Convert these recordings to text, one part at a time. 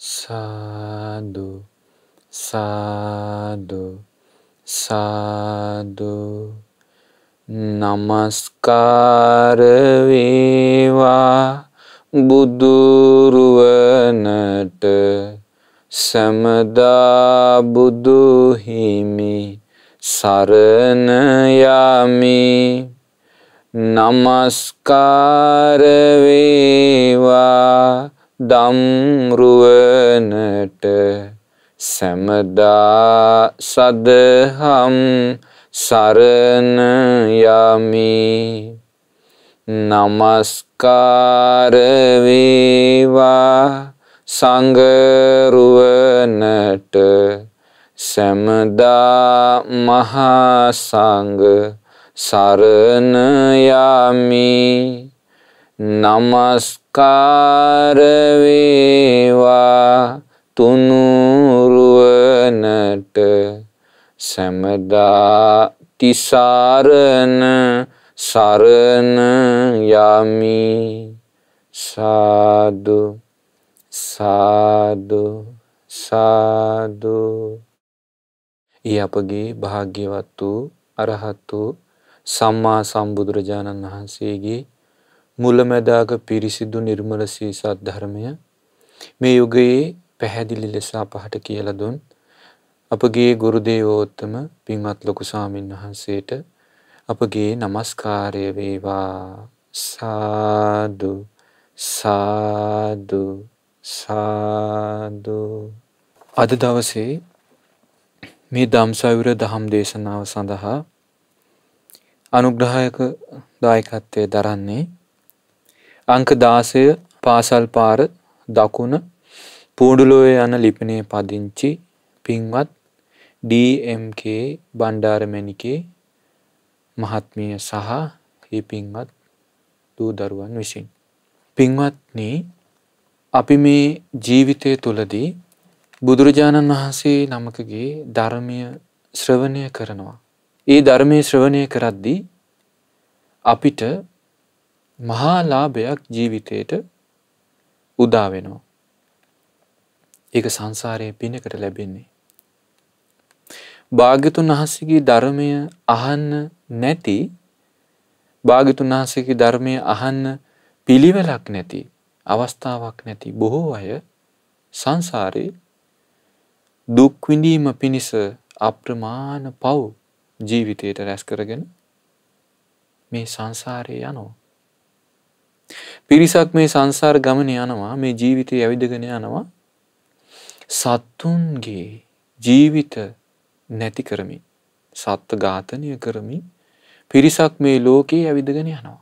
Sadu, sadu, sadu. නමස්කාර වේවා බුදුරුවනට සැමදා බුදුහිමි සරණ යමි නමස්කාර වේවා දම්රුවනට සැමදා සදහම් සරණයමි නමස්කාරවේවා සංගරුවනට සැමදා මහාසංග සරණයමි නමස්කාරවේවා තුනුරුවනට සැමදා තිසාරණ සරණ යමි සාදු සාදු සාදු ඒ අපගේ භාග්‍යවත් වූ අරහත් වූ සම්මා සම්බුදුරජාණන් වහන්සේගේ මුලමැදාග පිරිසිදු නිර්මල සීසත් ධර්මය මේ යුගයේ පැහැදිලි ලෙසා පහට කියල දුන් අපගේ ගුරුදේවෝත්තම පින්වත් ලොකු සාමීන් වහන්සේට අපගේ නමස්කාරය වේවා සාදු සාදු සාදු අද දවසේ මේ දම්සවිර දහම් දේශනාව සඳහා අනුග්‍රහයක දායකත්වය දරන්නේ අංක දාසය පාසල් පාර දකුණ පූඩුලෝය යන ලිපනය පදිංචි පින්වත් DMK බණ්ඩාරමැණිකේ මහත්මිය සහ ඒ පින්වත් දූ දරුවන් විසින්. පින්වත්න අපි මේ ජීවිතය තුළදී බුදුරජාණන් වහන්සේ නමකගේ ධර්මය ශ්‍රවණය කරනවා. ඒ ධර්මය ශ්‍රවණය කරද්දී අපිට මහාලාභයක් ජීවිතයට උදාවෙනවා. ඒක සංසාරයේ පිනකට ලැබෙන්නේ. භාග්‍යතුන් වහන්සේගේ ධර්මය අහන්න නැති භාග්‍යතුන් වහන්සේගේ ධර්මය අහන්න පිළිවෙලක් නැති අවස්ථාවක් නැති බොහෝ අය සංසාරේ දුක් විඳීම පිණිස අප්‍රමාණ පව් ජීවිතයට රැස් කරගෙන මේ සංසාරේ යනවා. පිරිසක් මේ සංසාර ගමන යනවා මේ ජීවිතය ඇවිදගෙන යනවා සත්තුන්ගේ ජීවිත නැති කරමින් සත්ව ඝාතනය කරමින් පිරිසක් මේ ලෝකයේ ඇවිදගෙන යනවා.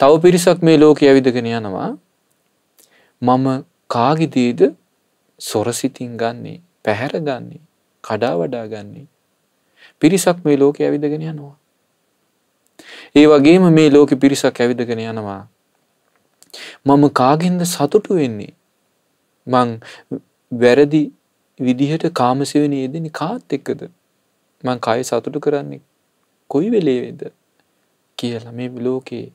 තව පිරිසක් මේ ලෝකයේ ඇවිදගෙන යනවා මම කාගිදේද සොරසිතින් ගන්නේ පැහැර ගන්නේ කඩා වඩා ගන්නේ පිරිසක් මේ ලෝකයේ ඇවිදගෙන යනවා. ඒ වගේම මේ ලෝකෙ පිරිසක් ඇවිදගෙන යනවා. මම කාගෙන්ද සතුටු වෙන්නේ. මං වැරදි විදිහට කාමසිවනී යෙදෙන කාත් එක්කද. මං කය සතුටු කරන්නේ කොයි වෙලේවෙද කියලා මේ ලෝකයේ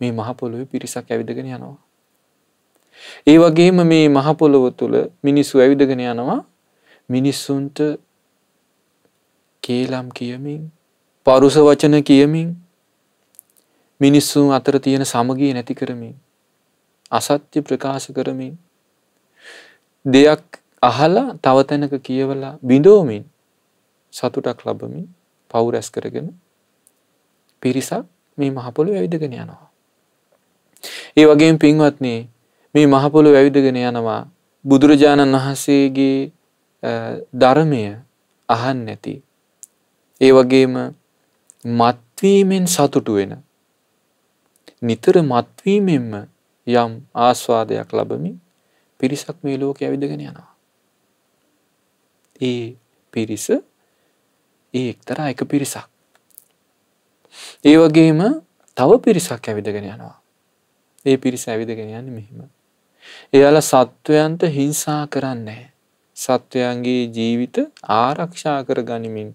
මේ මහපොළොවේ පිරිසක් ඇවිදගෙන යනවා. ඒ වගේම මේ මහපොළොව තුළ මිනිස්සු ඇවිදගෙන යනවා මිනිස්සුන්ට කේලම් කියමින් පරුස වචන කියමින් මිනිස්සුන් අතර තියෙන සමගිය නැති කරමින් අසත්‍ය ප්‍රකාශ කරමින් දෙයක් අහලා තව තැනක කියවලා බිඳෝමින් සතුටක් ලබමින් පව් රැස් කරගෙන පිරිසක් මේ මහපොළොව ඇවිදගෙන යනවා. ඒ වගේම පින්වත්නි මේ මහපොළොව ඇවිදගෙන යනවා බුදුරජාණන් වහන්සේගේ ධර්මය අහන් නැති. ඒ වගේම මත්වීමෙන් සතුටු වෙන නිතර මත්වීමෙන්ම යම් ආස්වාදයක් ලබමින් පිරිසක් මේ ලෝක ඇවිදගෙන යනවා. ඒ පිරිස ඒ එක්තරා එක පිරිසක්. ඒ වගේම තව පිරිසක් ඇවිදගෙන යනවා. ඒ පිරිස ඇවිදගෙන යන්න මෙහෙම. එයාල සත්වයන්ට හිංසා කරන්නේ. සත්වයන්ගේ ජීවිත ආරක්ෂා කර ගනිමින්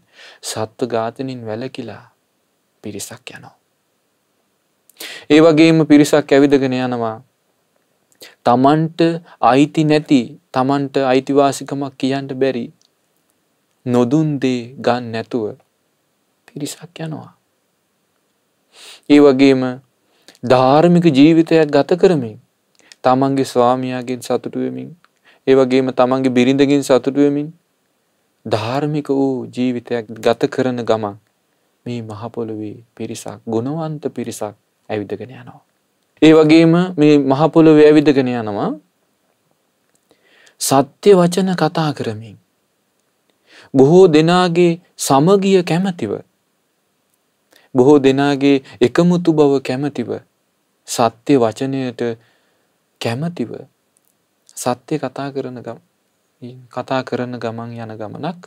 සත්ව ඝාතනින් වැලකිලා පිරිසක් යනවා. ඒ වගේම පිරිසක් ඇවිදගෙන යනවා. තමන්ට අයිති නැති තමන්ට අයිතිවාසිකමක් කියන්න බැරි නොදුන් දේ ගන්න නැතුව පිරිසක් යනවා. ඒ වගේම ධාර්මික ජීවිතයක් ගත කරමින් තමන්ගේ ස්වාමියාගෙන් සතුටු වෙමින් ඒ වගේම තමන්ගේ බිරිඳගෙන් සතුටු වෙමින් ධාර්මික වූ ජීවිතයක් ගත කරන ගමන් මේ මහ පොළොවේ පිරිසක් ගුණවන්ත පිරිසක් ඇවිදගෙන යනවා. ඒ වගේම මේ මහපොළොවේ ඇවිදගෙන යනවා සත්‍ය වචන කතා කරමින්. බොහෝ දෙනාගේ සමගිය කැමැතිව බොහෝ දෙනාගේ එකමුතු බව කැමැතිව සත්‍ය වචනයට කැමැතිව සත්‍ය කතා කරන කතා කරන ගමන් යන ගමනක්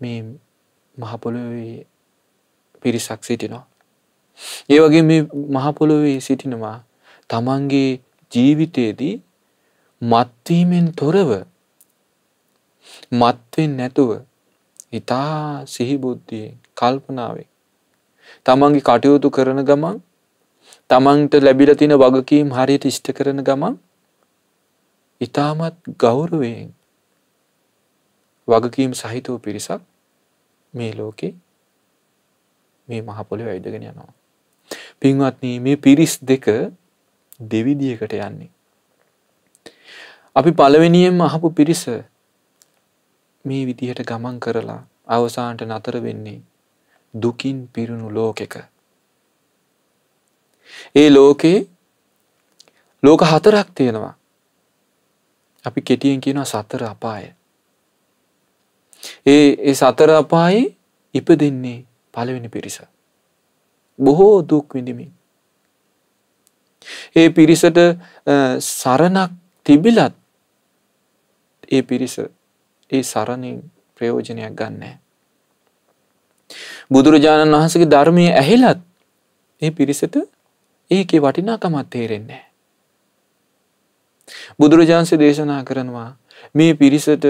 මේ මහපොළොවේ පිරිසක් සිටිනවා ඒ වගේ මේ මහපොළොවේ සිටිනවා තමන්ගේ ජීවිතයේදී මත්වීමෙන් තොරව මත්වෙන් නැතුව ඉතා සිහිබුද්ධියෙන් කල්පනාවෙන් තමන්ගේ කටයුතු කරන ගමන් තමන්ට ලැබිල තින වගකීම් හරියට ඉෂ්ට කරන ගමන් ඉතාමත් ගෞරවයෙන් වගකීම් සහිතව පිරිසක් මේ ලෝකේ මේ මහපොළො ඇයිදගෙන යනවා පින්වත්න මේ පිරිස් දෙක දෙවිදියකට යන්නේ. අපි පළවෙනියෙන් අහපු පිරිස මේ විදිහට ගමන් කරලා අවසාන්ට නතර වෙන්නේ දුකින් පිරුණු ලෝකෙක. ඒ ලෝකේ ලෝක හතරක් තියෙනවා. අපි කෙටියෙන් කියනවා සතර අපාය. ඒ සතර අපායේ ඉපදෙන්නේ පළවෙනි පිරිස. බොහෝ දුක් විඳමින්. ඒ පිරිසට සරණක් තිබිලත් ඒ පිරිස ඒ සරණින් ප්‍රයෝජනයක් ගන්නෑ. බුදුරජාණන් වහන්සගේ ධර්මය ඇහෙලත් ඒ පිරිසට ඒකේ වටිනාකමත් තේරෙන්නේ. බුදුරජාන්සේ දේශනා කරනවා මේ පිරිසට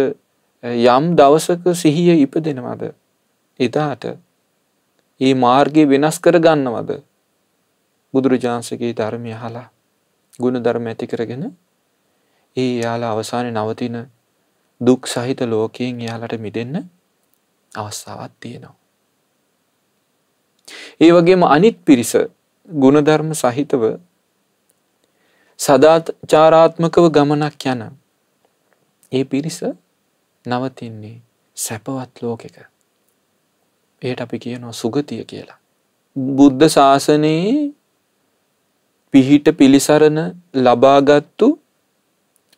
යම් දවසක සිහිය ඉපදෙනවද එදාට ඒ මාර්ගය වෙනස් කර ගන්නවද බුදුරජාන්සගේ ධර්මය හලා ගුණ ධර්ම ඇති කරගෙන ඒ යාලා අවසානය නවතින දුක් සහිත ලෝකයෙන් යාලට මිදන්න අවස්ථාවත් තියෙනවා. ඒ වගේම අනිත් පිරිස ගුණධර්ම සහිතව සදාත් චාරාත්මකව ගමනක් යන ඒ පිරිස නවතින්නේ සැපවත් ලෝකෙක එයට අපි කියනවා සුගතිය කියලා. බුද්ධ ශාසනයේ පිහිට පිළිසරණ ලබාගත්තු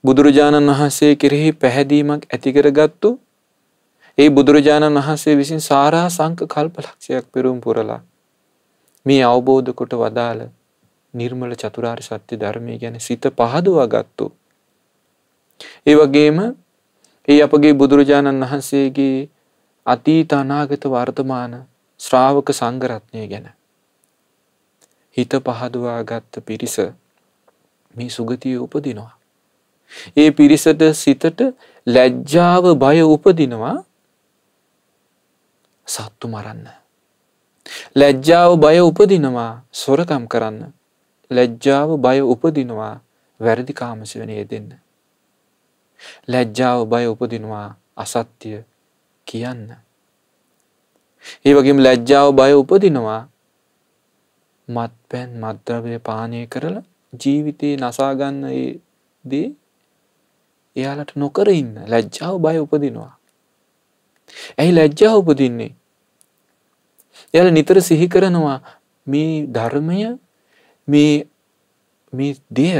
බුදුරජාණන් වහන්සේ කෙරෙහි පැහැදීමක් ඇතිකරගත්තු ඒ බුදුරජාණන් වහන්සේ විසින් සාරා සංක කල්පලක්ෂයක් පෙරුම් පුරලා මේ අවබෝධ කොට වදාළ නිර්මල චතුරාර් සත්‍ය ධර්මය ගැන සිත පහදවා ගත්තු. ඒ වගේම ඒ අපගේ බුදුරජාණන් වහන්සේගේ අතීත අනාගත වර්තමාන ශ්‍රාවක සංඝරත්නය ගැන හිත පහදවා ගත්ත පිරිස මේ සුගතිය උපදිනවා. ඒ පිරිසට සිතට ලැජ්ජාව බය උපදිනවා සත්තු මරන්න. ලැජ්ජාව බය උපදිනවා සොරකම් කරන්න. ලැජ්ජාව බය උපදිනවා වැරදි කාමසිවනය දෙන්න. ලැජ්ජාව බය උපදිනවා අසත්‍යය කියන්න. ඒ වගේම ලැජ්ජාව බය උපදිනවා මත් පැන් මද්‍රවය පානය කරලා ජීවිතයේ නසාගන්න දේ එයාලට නොකර ඉන්න ලැජ්ජාව බය උපදිනවා. ඇයි ලැජ්ජාව උපදින්නේ. එයාල නිතර සිහි කරනවා මේ ධර්මය මේ දෙය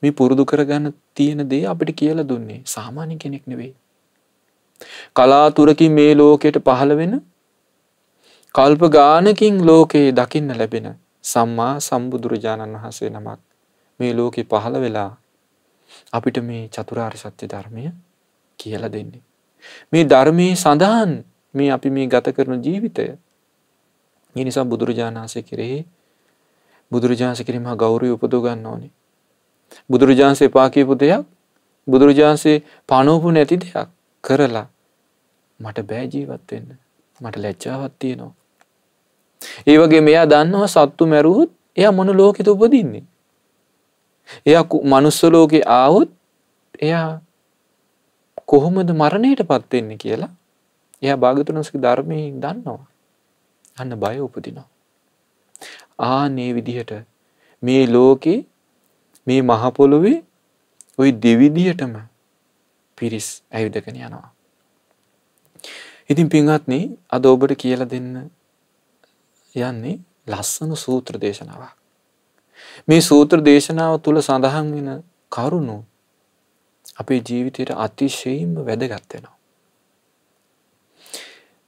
මේ පුරුදු කරගන්න තියෙන දේ අපිට කියලා දුන්නේ සාමාන්‍ය කෙනෙක් නෙවෙයි. කලාතුරකින් මේ ලෝකයට පහළ වෙන කල්ප ගානකින් ලෝකයේ දකින්න ලැබෙන සම්මා සම්බුදුරජාණන් වහන්සේ නමක් මේ ලෝකෙ පහළ වෙලා අපිට මේ චතුරාර් සත්‍ය ධර්මය කියල දෙන්නේ. මේ ධර්මයේ සඳහන් මේ අපි මේ ගත කරන ජීවිතය නිසා බුදුරජාණන්සේ කෙරෙහි බුදුරජාන්ස කිරීම ගෞරය උපදෝගන්න ඕනේ. බුදුරජාන්සේ පාකීපු දෙයක් බුදුරජාන්සේ පනෝපු නැති දෙයක් කරලා මට බෑ ජීවත් වෙන්න. මට ලැජ්ජාවක් තියෙනවා. ඒ වගේ මෙයා දන්නව සත්තු මැරුවොත් එයා මොන ලෝකෙත උපදින්නේ. එයා මනුස්ස ලෝකේ ආවොත් එයා කොහොමද මරණයට පත් වෙන්නේ කියලා එයා භාගතුන්සේගේ ධර්මයෙන් දන්නවා. අන්න බය උපදිනවා. ආනේ විදිහට මේ ලෝකේ මේ මහ පොළොවේ ওই දෙවිදියටම පිරිස් ඇවිදගෙන යනවා. ඉතින් පින්වත්නි අද ඔබට කියලා දෙන්න යන්නේ ලස්සන සූත්‍ර දේශනාවක්. මේ සූත්‍ර දේශනාව තුල සඳහන් වෙන කරුණු අපේ ජීවිතයට අතිශයින්ම වැදගත් වෙනවා.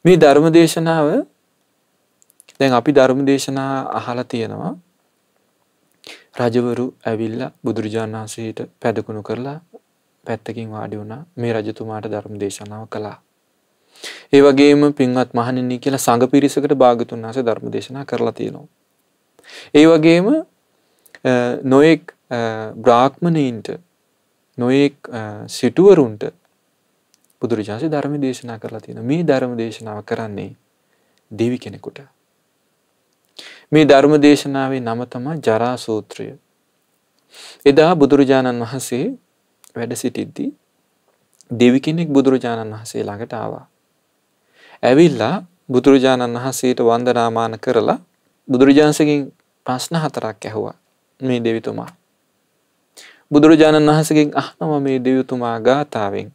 මේ ධර්ම දේශනාව දැන් අපි ධර්ම දේශනා අහලා තියෙනවා රජවරු ඇවිල්ලා බුදුරජාණන් වහන්සේට පැදකුණු කරලා පැත්තකින් වාඩි වුණා මේ රජතුමාට ධර්ම දේශනාව කළා. ඒ වගේම පින්වත් මහණෙනි කියලා සංඝ පිරිසකට භාගතුන් වහන්සේ ධර්ම දේශනා කරලා තියෙනවා. ඒ වගේම නොඑක් බ්‍රාහ්මණීන්ට නොඑක් සිටුවරුන්ට බුදුරජාණන් ධර්ම දේශනා කරලා තියෙනවා. මේ ධර්ම දේශනාව කරන්නේ දෙවි කෙනෙකුට. මේ ධර්ම දේශනාවේ නම තමයි ජරා සූත්‍රය. එදා බුදුරජාණන් වහන්සේ වැඩ සිටිද්දී දෙවි කෙනෙක් බුදුරජාණන් වහන්සේ ළඟට ආවා. ඇවිල්ලා බුදුරජාණන් වහන්සේට වන්දනාමාන කරලා බුදුරජාන්සගෙන් ප්‍රශ්න හතරක් ඇහුවා මේ දෙවිතුමා. බුදුරජාණන් වහන්සගෙන් අහනවා මේ දෙවිතුමා ගාථාවෙන්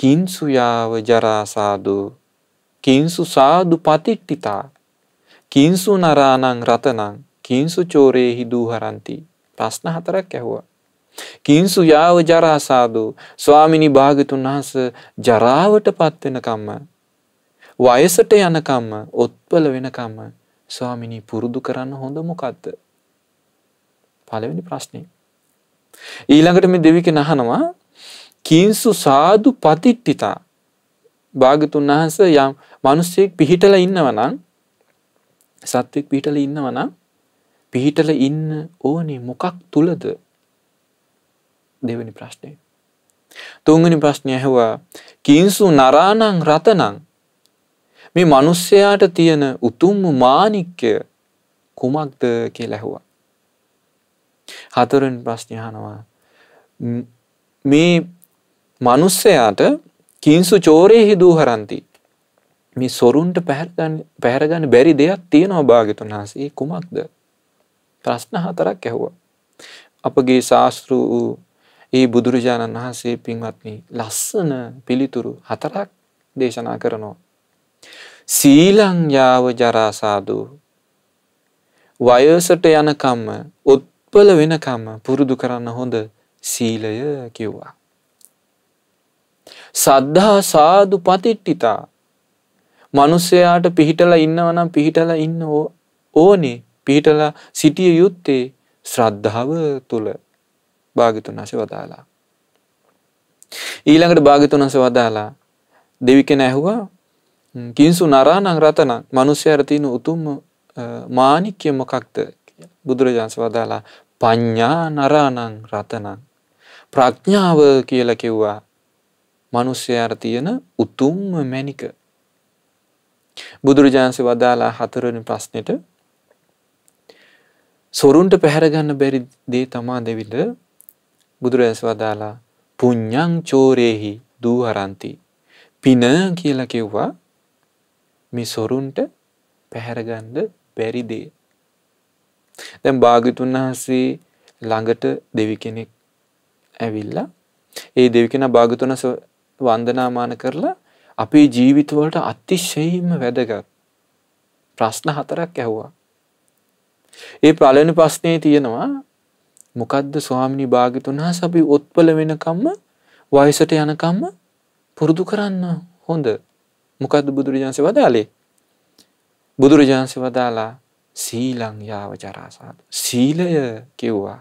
කින්සුයාව ජරාසාදු කින්සු සාදු පතිට්ටිතා කින්සු නරානං රතනං කින්සු චෝරයේ හිදූ හරන්ති ප්‍රශ්න හතරක් ඇහුවා. කිංසු යාව ජරාසාදු ස්වාමිනි භාගතුන් වහන්ස ජරාවට පත්වෙනකම්ම. වයසට යනකම්ම ඔත්පල වෙනකම්ම ස්වාමිනි පුරුදු කරන්න හොඳ මොකක්ද. පලවෙනි ප්‍රශ්නය. ඊළඟට මේ දෙවික නහනවා කින්සු සාදු පතිට්ටිතා භාගතුන් වහන්ස යම් මනුස්සයෙක් පිහිටල ඉන්නවනම් සත්වෙක් පිහිටල ඉන්නවනම් පිහිටල ඉන්න ඕනේ මොකක් තුළද දෙවැනි ප්‍රශ්නය. තුන්ගනි ප්‍රශ්නය ඇහවා කින්සු නරානං රතනං මේ මනුස්සයාට තියෙන උතුම්ම මානික්්‍ය කුමක්ද කිය ලැහවා. හතරෙන් ප්‍රශ්නයහනවා මේ මනුස්සයාට කින්සු චෝරයෙහි දූහරන්ති මේ සොරුන්ට පැහැරගන්න බැරි දෙයක් තියෙනවා භාගතුන් වහන්සේ කුමක්ද ප්‍රශ්න හතරක් ඇහුව අපගේ ශාස්තෘ වූ ඒ බුදුරජාණන් වහන්සේ පින්වත්නි ලස්සන පිළිතුරු හතරක් දේශනා කරනවා. සීලං යාව ජරා සාදු වයසට යනකම්ම උත්පල වෙනකම්ම පුරුදු කරන්න හොඳ සීලය කිව්වා. සද්ධා සාදු පතිට්ටිතා මනුස්සයාට පිහිටලා ඉන්නවනම් පිහිටලා ඉන්න ඕනේ පිහිටලා සිටිය යුත්තේ ශ්‍රද්ධාව තුළ භාගිතුන් වහන්සේ වදාලා. ඊළඟට භාගිතුන් වහන්සේ වදාලා දෙවි කෙනා ඇහුවා කිංසු නරාණං රතනං මිනිස්යාට තියෙන උතුම්ම මාණික්‍ය මොකක්ද කියලා. බුදුරජාණන් වදාලා පඤ්ඤා නරාණං රතනං ප්‍රඥාව කියලා කිව්වා. මිනිස්යාට තියෙන උතුම්ම මණික. බුදුරජාණන් වදාලා හතරවෙනි ප්‍රශ්නෙට සොරුන්ට පැහැරගන්න බැරි දේ තමා දෙවිල බුදුරජාණන් වදාලා පුඤ්ඤං චෝරේහි දූහරಂತಿ. පින කියලා කිව්වා මේ සොරුන්ට පැහැරගන්න බැරි දේ. දැන් භාග්‍යතුන් වහන්සේ ළඟට දෙවි කෙනෙක් ඇවිල්ලා ඒ දෙවි කෙනා භාග්‍යතුන් වන්දනාමාන කරලා අපේ ජීවිතවලට අතිශයින්ම වැදගත් ප්‍රශ්න හතරක් ඇහුවා. ඒ පළවෙනි ප්‍රශ්නේ තියෙනවා මොකද්ද ස්වාමිනී භාග්‍යතුන් වහන්සේ අපි උත්පල වෙනකම්ම වයසට යනකම්ම පුරුදු කරන්න හොඳ. මොකද්ද බුදුරජාන්සේ වදාලේ? බුදුරජාන්සේ වදාලා සීලං යාව ජරාසාද. සීලය කිව්වා.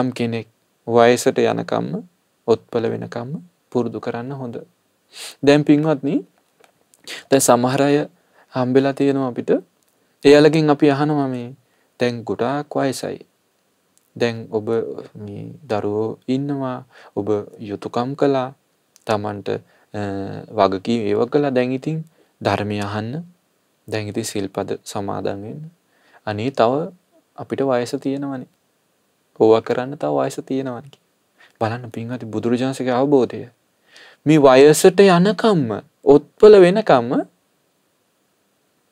යම් කෙනෙක් වයසට යනකම්ම උත්පල වෙනකම්ම පුරුදු කරන්න හොඳ. දැන් පින්වත්නි දැන් සමහර අය හම්බෙලා තියෙනවා අපිට. එයාලගෙන් අපි අහනවා මේ දැන් ගොඩාක් වයසයි. දැන් ඔබ දරුවෝ ඉන්නවා ඔබ යුතුකම් කලා තමන්ට වගකී ඒව කලා දැන්ඉතින් ධර්මය අහන්න දැන්ගිති සිල්පද සමාදන්වෙන්න. අනේ තව අපිට වයස තියෙනවන. ඕවා කරන්න තව වයස තියෙනවන්කි. බලන්න පින්හති බුදුරජාන්සක අවබෝධය. මේ වයසට යනකම්ම ඔත්පල වෙනකම්ම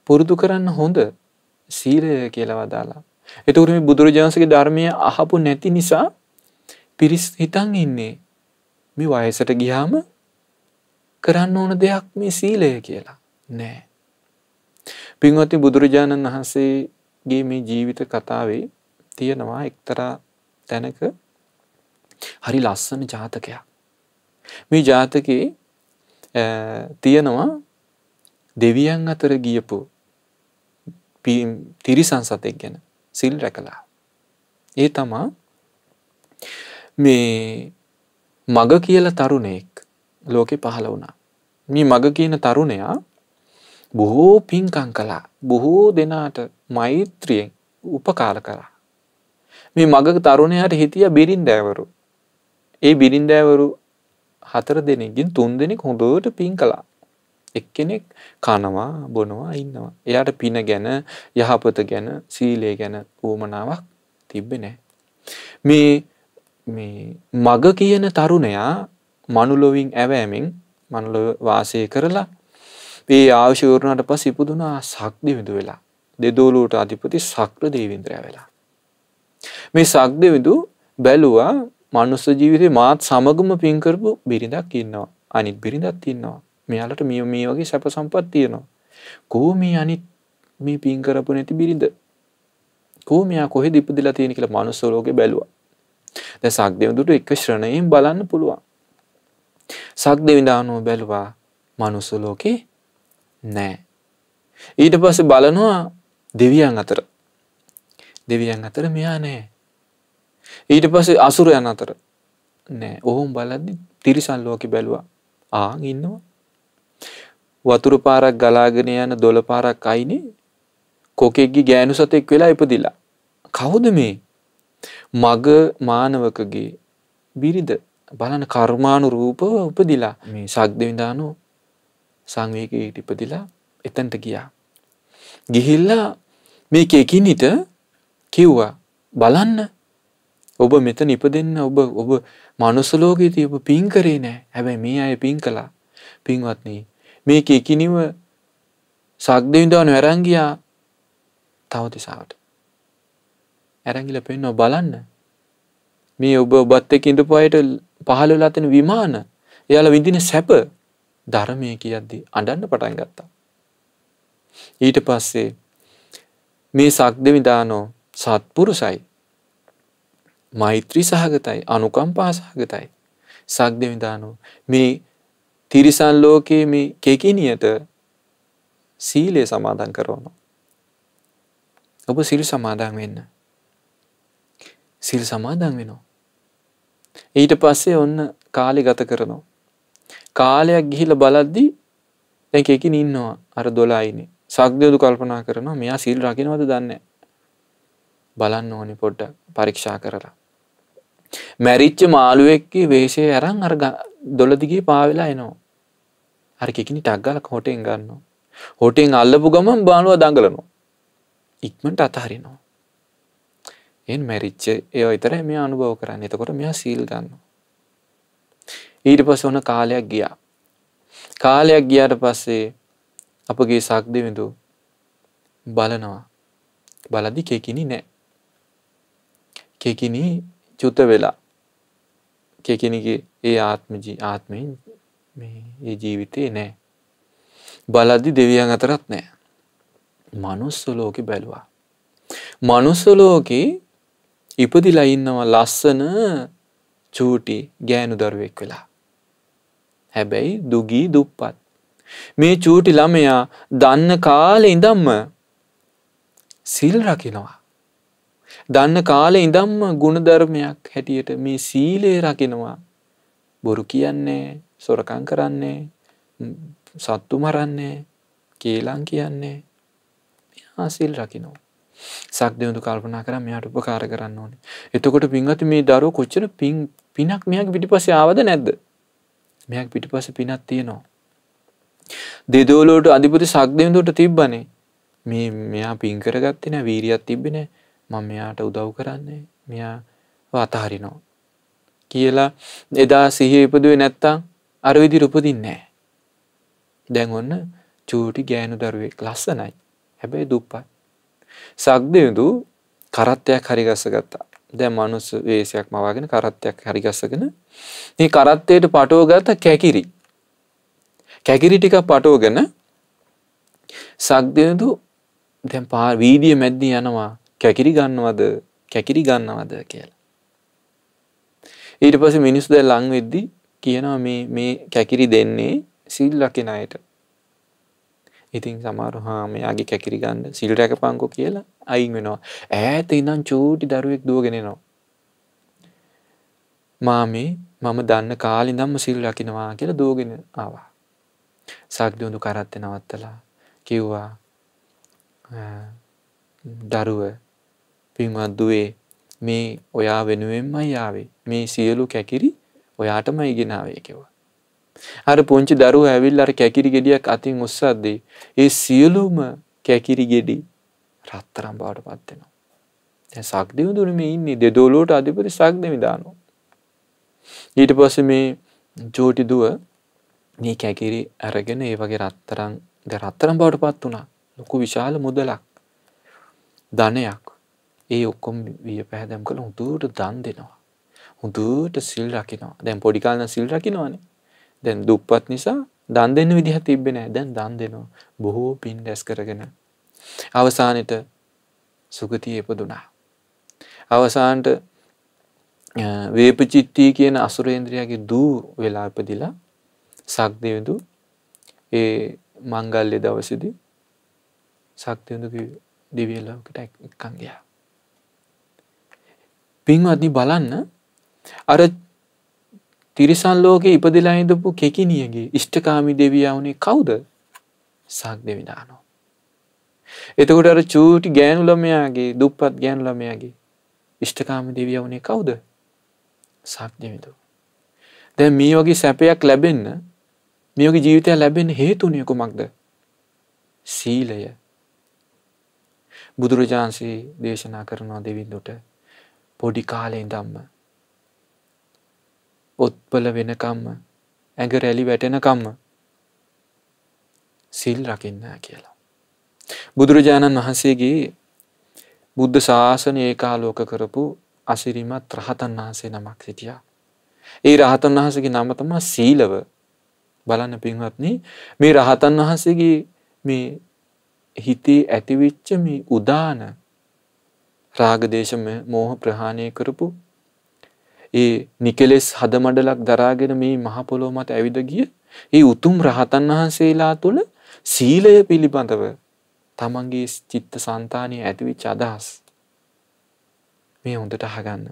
පුරුදු කරන්න හොඳ සීලය කියලවදාලා. එතුකට මේ බුදුරජාන්සගේ ධර්මය අහපු නැති නිසා පිරිස් හිතන් ඉන්නේ. මේ වයසට ගියාම කරන්න ඕන දෙයක් මේ සීලය කියලා නෑ. පින්වති බුදුරජාණන් වහන්සේගේ මේ ජීවිත කතාවේ තියෙනවා එක්තරා තැනක හරි ලස්සන ජාතකයක්. මේ ජාතකයේ තියෙනවා දෙවියන් අතර ගියපු තිරිසන් සතෙක් ගැන සිල් රැකලා. ඒ තමා මේ මග කියල තරුණයෙක් ලෝකෙ පහළ වුණා. මේ මග කියන තරුණයා බොහෝ පින්කං කලා බොහෝ දෙනාට මෛත්‍රියෙන් උපකාර කරා. මේ මග තරුණයට හිටිය බිරින්දෑවරු. ඒ බිරින්දෑවරු හතර දෙනෙගින් තුන් දෙනෙක් හොඳට පින් කලා එක්කෙනෙක් කනවා බොනවා ඉන්නවා. එයාට පින ගැන යහපත ගැන සීලය ගැන ඌමනාවක් තිබ්බෙ නෑ. මේ මග කියන තරුණයා මනුලොවින් ඇවෑමෙන් මනුලොව වාසය කරලා ඒ ආවශූරණට පස ඉපදුනා සක්දිවිඳු වෙලා දෙදෝලූට අධිපති සක්‍ර දේවින්ද්‍රය වෙලා. මේ සක්දවිඳු බැලුවා මනුස්ස ජීවිතේ මාත් සමගම පින්කරපු බිරිඳක් ඉන්නවා අනිත් බිරිඳත් ඉන්නවා. මෙයාලට මිය මේ වගේ සැප සම්පත් තියෙනවා. කෝ මේ අනිත් මේ පින් කරපු නැති බිරිඳ. කෝ මෙයා කොහෙ දිපදිලා තියෙන කියලා මනුස්සලෝකෙ බැලුවා. දැන් සක්දෙවිඳුට එක ශ්‍රණයෙන් බලන්න පුළුවන්. සක්දෙවිඳානෝ බැලුවා මනුස්සලෝකේ නෑ. ඊට පස්සේ බලනවා දෙවියන් අතර. දෙවියන් අතර මෙයා නෑ. ඊට පස්සේ අසුරයන් අතර නෑ. ඔහොම බලද්දි තිරිසන් ලෝකෙ බැලුවා. ආන් ඉන්නවා. වතුරු පාරක් ගලාගෙන යන දොළ පාරක් අයිනේ කොකෙක්ගේ ගෑනු සතෙක් වෙලා ඉපදිලා. කවුද මේ? මග මානවකගේ බිරිඳ බලන කර්මාණු රූපව උපදිලා මේ සක්දවිධානෝ සංවේගයට ඉපදිලා එතැන්ට ගියා. ගිහිල්ලා මේක එකිනිට කිව්වා බලන්න ඔබ මෙත නිප දෙන්න ඔබ ඔබ මනුසලෝකීති ඔබ පින්කරේ නෑ හැබැයි මේ අය පින් කලා පින්වත්න්නේ මේක එකිනිව සක්දවිඳවන ඇරංගියා තවතිසාාවට. ඇරැගිල පෙන්නෝ බලන්න. මේ ඔබ ඔබත් එක ඉඳපයට පහළලතන විමාන එයාල විඳින සැප ධර්මය කියද්දී අඩන්න පටන් ගත්තා. ඊට පස්සේ මේ සක්ද විදානෝ සත්පුරුසයි මෛත්‍රී සහගතයි අනුකම්පා සහගතයි සක්ද විදානෝ මේ තිරිසන් ලෝකයේ මේ කෙකිනියට සීලය සමාදන් කරවනවා. ඔබ සිල් සමාදන් වෙන්න. සිල් සමාදන් වෙනවා. ඊට පස්සේ ඔන්න කාලෙ ගත කරනවා. කාලයක් ගිහිල බලද්දි දැන් එකකින් ඉන්නවා අර 12යිනේ. සක්දේදු කල්පනා කරනවා මෙයා සිල් රකින්නවද දන්නේ බලන්න ඕනේ පොඩ්ඩක් පරීක්ෂා කරලා. මැරිච්ච මාළුවෙක්ගේ වේශය ඇරං අර දොලදිගේ පාවෙලා එනවා. අරකෙකිනි ටක්ගල හොටෙන් ගන්නවා. හොටෙන් අල්ලපු ගමන් බානුව දඟලනවා. ඉක්මට අතහරිනවා. එන් මැරිච්ච ඒ ඉතර මේ අනුභව කරන්න එතකොට මෙයා සීල් ගන්නවා. ඊට පස ඕන කාලයක් ගියා. කාලයක් ගියාට පස්සේ අපගේ සක්දවිඳු බලනවා. බලදි කෙකිනි නෑ. කෙකිනී චුත වෙලා කෙකෙනගේ ඒ ආත්මජී ආත්මයෙන් ඒ ජීවිතයේ නෑ. බලද්දි දෙවියන් අතරත් නෑ. මනුස්සලෝක බැලවා. මනුස්සලෝක ඉපදිලා ඉන්නවා ලස්සන චූටි ගෑනු දරුවෙක් වෙලා. හැබැයි දුගී දුප්පත්. මේ චූටි ළමයා දන්න කාලෙ ඉඳම්ම සිල් රකිනවා. දන්න කාලේ ඉඳම්ම ගුණධර්මයක් හැටියට මේ සීලේ රකිනවා. බොරු කියන්නේ, සොරකම් කරන්නේ, සත්තු මරන්නේ, කේලම් කියන්නේ. මෙයා සීල් රකිනවා. සක්දෙවුඳු කල්පනා කරා මෙයාට උපකාර කරන්න ඕනේ. එතකොට පින්වත් මේ දරුව කොච්චර පින් පිනක් මෙයාගේ පිටිපස්සේ ආවද නැද්ද? මෙයාගේ පිටිපස්සේ පිනක් තියෙනවා. දෙදෝලෝට අධිපති සක්දෙවුඳුට තිබ්බනේ. මේ මෙයා පින් කරගත්තේ නැහැ, වීරියක් තිබ්බේ නැහැ. මං මෙයාට උදව් කරන්නේ මෙයා අතහරිනෝ. කියලා එදා සිහිය ඉපදුවේ නැත්තං අරවිදි රුපදින්නේ. දැන් ඔන්න චූටි ගෑනු දරුවේ ලස්සනයි හැබැයි දුප්පයි. සක්දයුදු කරත්තයක් හරිගස්ස ගත්තා දැ මනුස් වේශයක් මවාගෙන කරත්තයක් හරිගස්සගෙන ඒ කරත්තයට පටෝ ගත්ත කැකිරි. කැකිරි ටික පටෝගෙන සක්දයුදු දැන් පා වීදිය මැද්දී යනවා කැකිරි ගන්නවද කැකිරි ගන්නවද කියලා. ඊට පස්සේ මිනිස්සු දැන් ලං වෙද්දි කියනවා මේ මේ කැකිරි දෙන්නේ සිල් ලකින අයට. ඉතින් සමහර හා මෙයාගේ කැකිරි ගන්න සිල් රැකපන්කෝ කියලා අයින් වෙනවා. ඈත ඉඳන් චූටි දරුවෙක් දුවගෙන එනවා. මාමේ මම දන්න කාලේ ඉඳන්ම සිල් රකින්නවා කියලා දුවගෙන ආවා. සක්දුඳු කරත් නවත්තලා කිව්වා දරුව පින්වත් දුවේ මේ ඔයා වෙනුවෙන්මයි ආවේ. මේ සියලු කැකිරි ඔයාටමයි ගෙනාවේ කිව්වා. අර පුංචි දරුවා ඇවිල්ලා අර කැකිරි ගෙඩියක් අතින් උස්සද්දී ඒ සියලුම කැකිරි ගෙඩි රත්තරන් බවට පත් වෙනවා. දැන් සක්දෙවිඳුනි මේ ඉන්නේ දෙදොලුවට අධිපති සක්දෙවි දානවා. ඊට පස්සේ මේ ජෝටි දුව මේ කැකිරි අරගෙන ඒ වගේ රත්තරන් ද රත්තරන් බවට පත් වුණා. ලොකු විශාල මුදලක් ධනයක් ඒ ඔක්කොම් වියපෑදම් කළ හුදුට දන් දෙනවා. හුදුට සිල් රකිනවා දැන් පොඩිකාලන සිල් රකිනවානේ දැන් දුප්පත් නිසා දන් දෙන්න විදිහ තිබෙනෑ දැන් දන් දෙනවා බොහෝ පින් ඩැස් කරගෙන. අවසානට සුගතිය එපදුනා. අවසාන්ට වේපචිත්තී කියන අසුරේන්ද්‍රයාගේ දූ වෙලා ඉපදිලා සක්දෙවිඳු ඒ මංගල්‍ය දවසේදී සක්දෙවිඳුගේ දිව්‍ය ලෝකයට එක්කන් ගියා. පින්වත්නි බලන්න අර තිරිසන් ලෝකේ ඉපදිලා ඉඳපු කෙකිනියගේ ඉෂ්ඨකාමී දෙවියා වුණේ කවුද? සක් දෙවිදානෝ. එතකොට අර චූටි ගෑනු ළමයාගේ දුප්පත් ගෑනු ළමයාගේ ඉෂ්ඨකාමී දෙවියා වුණේ කවුද? සක් දෙවිදෝ. දැන් මේ වගේ සැපයක් ලැබෙන්න මේ වගේ ජීවිතයක් ලැබෙන්න හේතුණිය කුමක්ද? සීලය. බුදුරජාන්සේ දේශනා කරනවා දෙවිඳුට පොඩි කාලේ ඉඳන්ම පොත්පල වෙනකම්ම ඇඟ රැලි වැටෙනකම්ම සිල් රකින්න කියලා. බුදුරජාණන් වහන්සේගේ බුද්ධ ශාසන ඒකාලෝක කරපු අසිරිමත් රහතන් වහන්සේ නමක් සිටියා. ඒ රහතන් වහසගේ නමතම සීලව බලන්න පින්වත්න මේ රහතන් වහන්සේගේ මේ හිතේ ඇතිවිච්ච මේ උදාන රාගදේශ මෝහ ප්‍රහාණය කරපු ඒ නිකලෙස් හදමඩලක් දරාගෙන මේ මහ පොළොව මත ඇවිද ගිය ඒ උතුම් රහතන් වහන්සේලා තුල සීලය පිළිබඳව තමන්ගේ චිත්ත සන්තානය ඇතිවිච්ච අදහස් මේ හොඳට අහගන්න.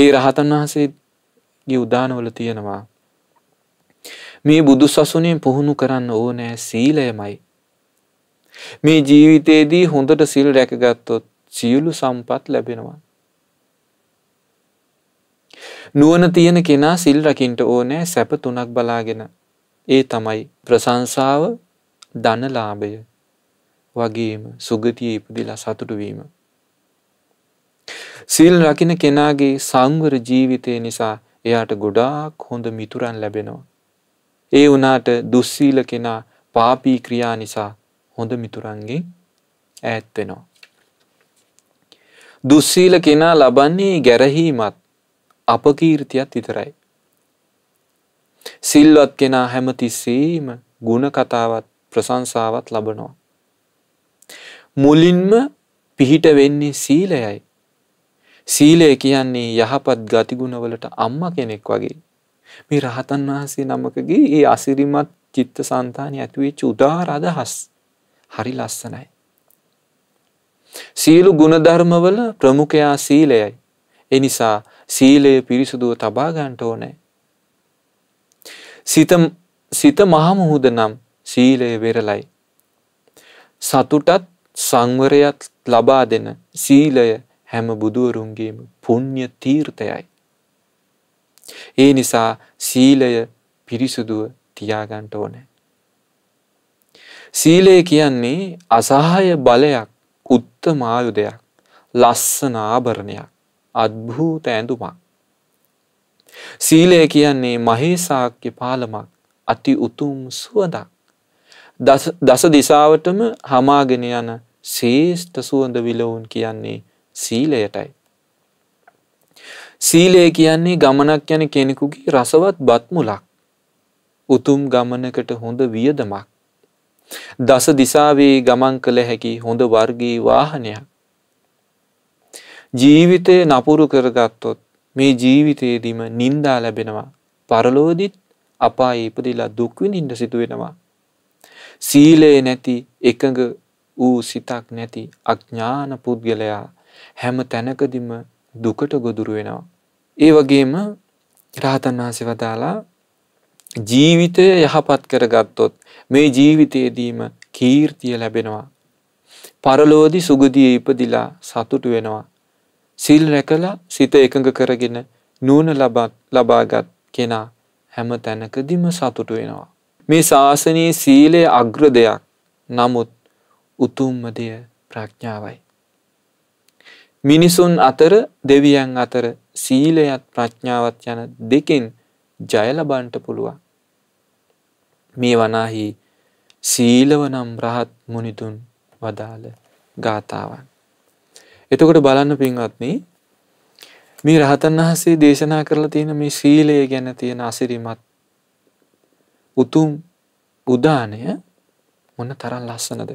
ඒ රහතන් වහන්සේගේ උදානවල තියෙනවා මේ බුදු සසුනේ පුහුණු කරන්න ඕනෑ සීලයමයි. මේ ජීවිතයේදී හොඳට සිල් රැකගත්තොත් සියලු සම්පත් ලැබෙනවා. නුවන තියෙන කෙනා සිල් රකින්ට ඕනෑ සැප තුනක් බලාගෙන. ඒ තමයි ප්‍රසංසාව ධනලාභය වගේම සුගතිය ඉපදිලා සතුටුවීම. සිල් රකින කෙනාගේ සංවර ජීවිතය නිසා එයාට ගොඩාක් හොඳ මිතුරන් ලැබෙනවා. ඒ වනාට දුස්සීල කෙනා පාපී ක්‍රියා නිසා හොඳ මිතුරන්ගෙන් ඈත්වෙනවා. දුස්සීල කෙනා ලබන්නේ ගැරහීමත් අපකීර්තියත් විතරයි. සිල්වත් කෙනා හැමතිස්සේම ගුණ කතාවත් ප්‍රශංසාවත් ලබනවා. මුලින්ම පිහිට වෙන්නේ සීලයයි. සීලය කියන්නේ යහපත් ගතිගුණවලට අම්ම කෙනෙක් වගේ. මේ රහතන් වහන්සේ නමකගේ ඒ අසිරිමත් චිත්ත සන්තානය ඇතුවේ චුදාර අදහස් හරි ලස්සනයි. සීලු ගුණධර්මවල ප්‍රමුඛයා සීලයයි. ඒ නිසා සීලය පිරිසුදුව තබා ගන්නට ඕනේ. සිත සිත මහමුහුද නම් සීලය වෙරළයි. සතුටත් සංවරයත් ලබා දෙන සීලය හැම බුදුවරුන්ගේම පුණ්‍ය තීර්ථයයි. ඒ නිසා සීලය පිරිසුදුව තියාගන්න ඕනේ. සීලය කියන්නේ අසහාය බලයක් යුක්ත මායුදයක් ලස්සන ආභරණයක් අද්භූත ඇඳුමක් සීලය කියන්නේ මහේසාක්‍ය පාලමක් අති උතුම් සුවඳක් දස දිසාවටම හමාගෙන යන ශේෂ්ඨ සුවඳ විලවුන් කියන්නේ සීලයටයි. සීලය කියන්නේ ගමනක් යන කෙනෙකුගේ රසවත් බත්මුලක්. උතුම් ගමනකට හොඳ වියදමක්. දස දිසාවේ ගමන් කළ හැකි හොඳ වර්ගී වාහනයක්. ජීවිතය නපුරු කරගත්තොත් මේ ජීවිතයේදීම නින්දා ලැබෙනවා පරලෝදිත් අපායේ ඉපදිලා දුක්විඳින්න සිදුවෙනවා. සීලය නැති එකඟ වූ සිතක් නැති අඥාන පුද්ගලයා හැම තැනකදිම දුකට ගොදුරු වෙනවා. ඒ වගේම රහතන් වහන්සේ වදාලා ජීවිතය යහපත් කරගත්තොත් මේ ජීවිතයේදීම කීර්තිය ලැබෙනවා. පරලෝදි සුගදිය ඉපදිලා සතුටු වෙනවා. සිල් රැකලා සිත එකඟ කරගෙන නූන ලබාගත් කෙනා හැම තැනකදිම සතුටු වෙනවා. මේ ශාසනයේ සීලය අග්‍ර දෙයක් නමුත් උතුම්ම දෙය ප්‍රඥාවයි. මිනිසුන් අතර දෙවියන් අතර සීලයත් ප්‍රඥාවත් යන දෙකෙන් ජය ලබන්ට පුළුවන්. මේ වනාහි සීලව නම් රහත් මුනිතුන් වදාළ ගාථාවන්. එතකොට බලන්න පින්වත්නි මේ රහතන් වහන්සේ දේශනා කරලා තියෙන මේ සීලය ගැන තියෙන අසිරිමත් උතුම් උදානය මොන තරම් ලස්සනද.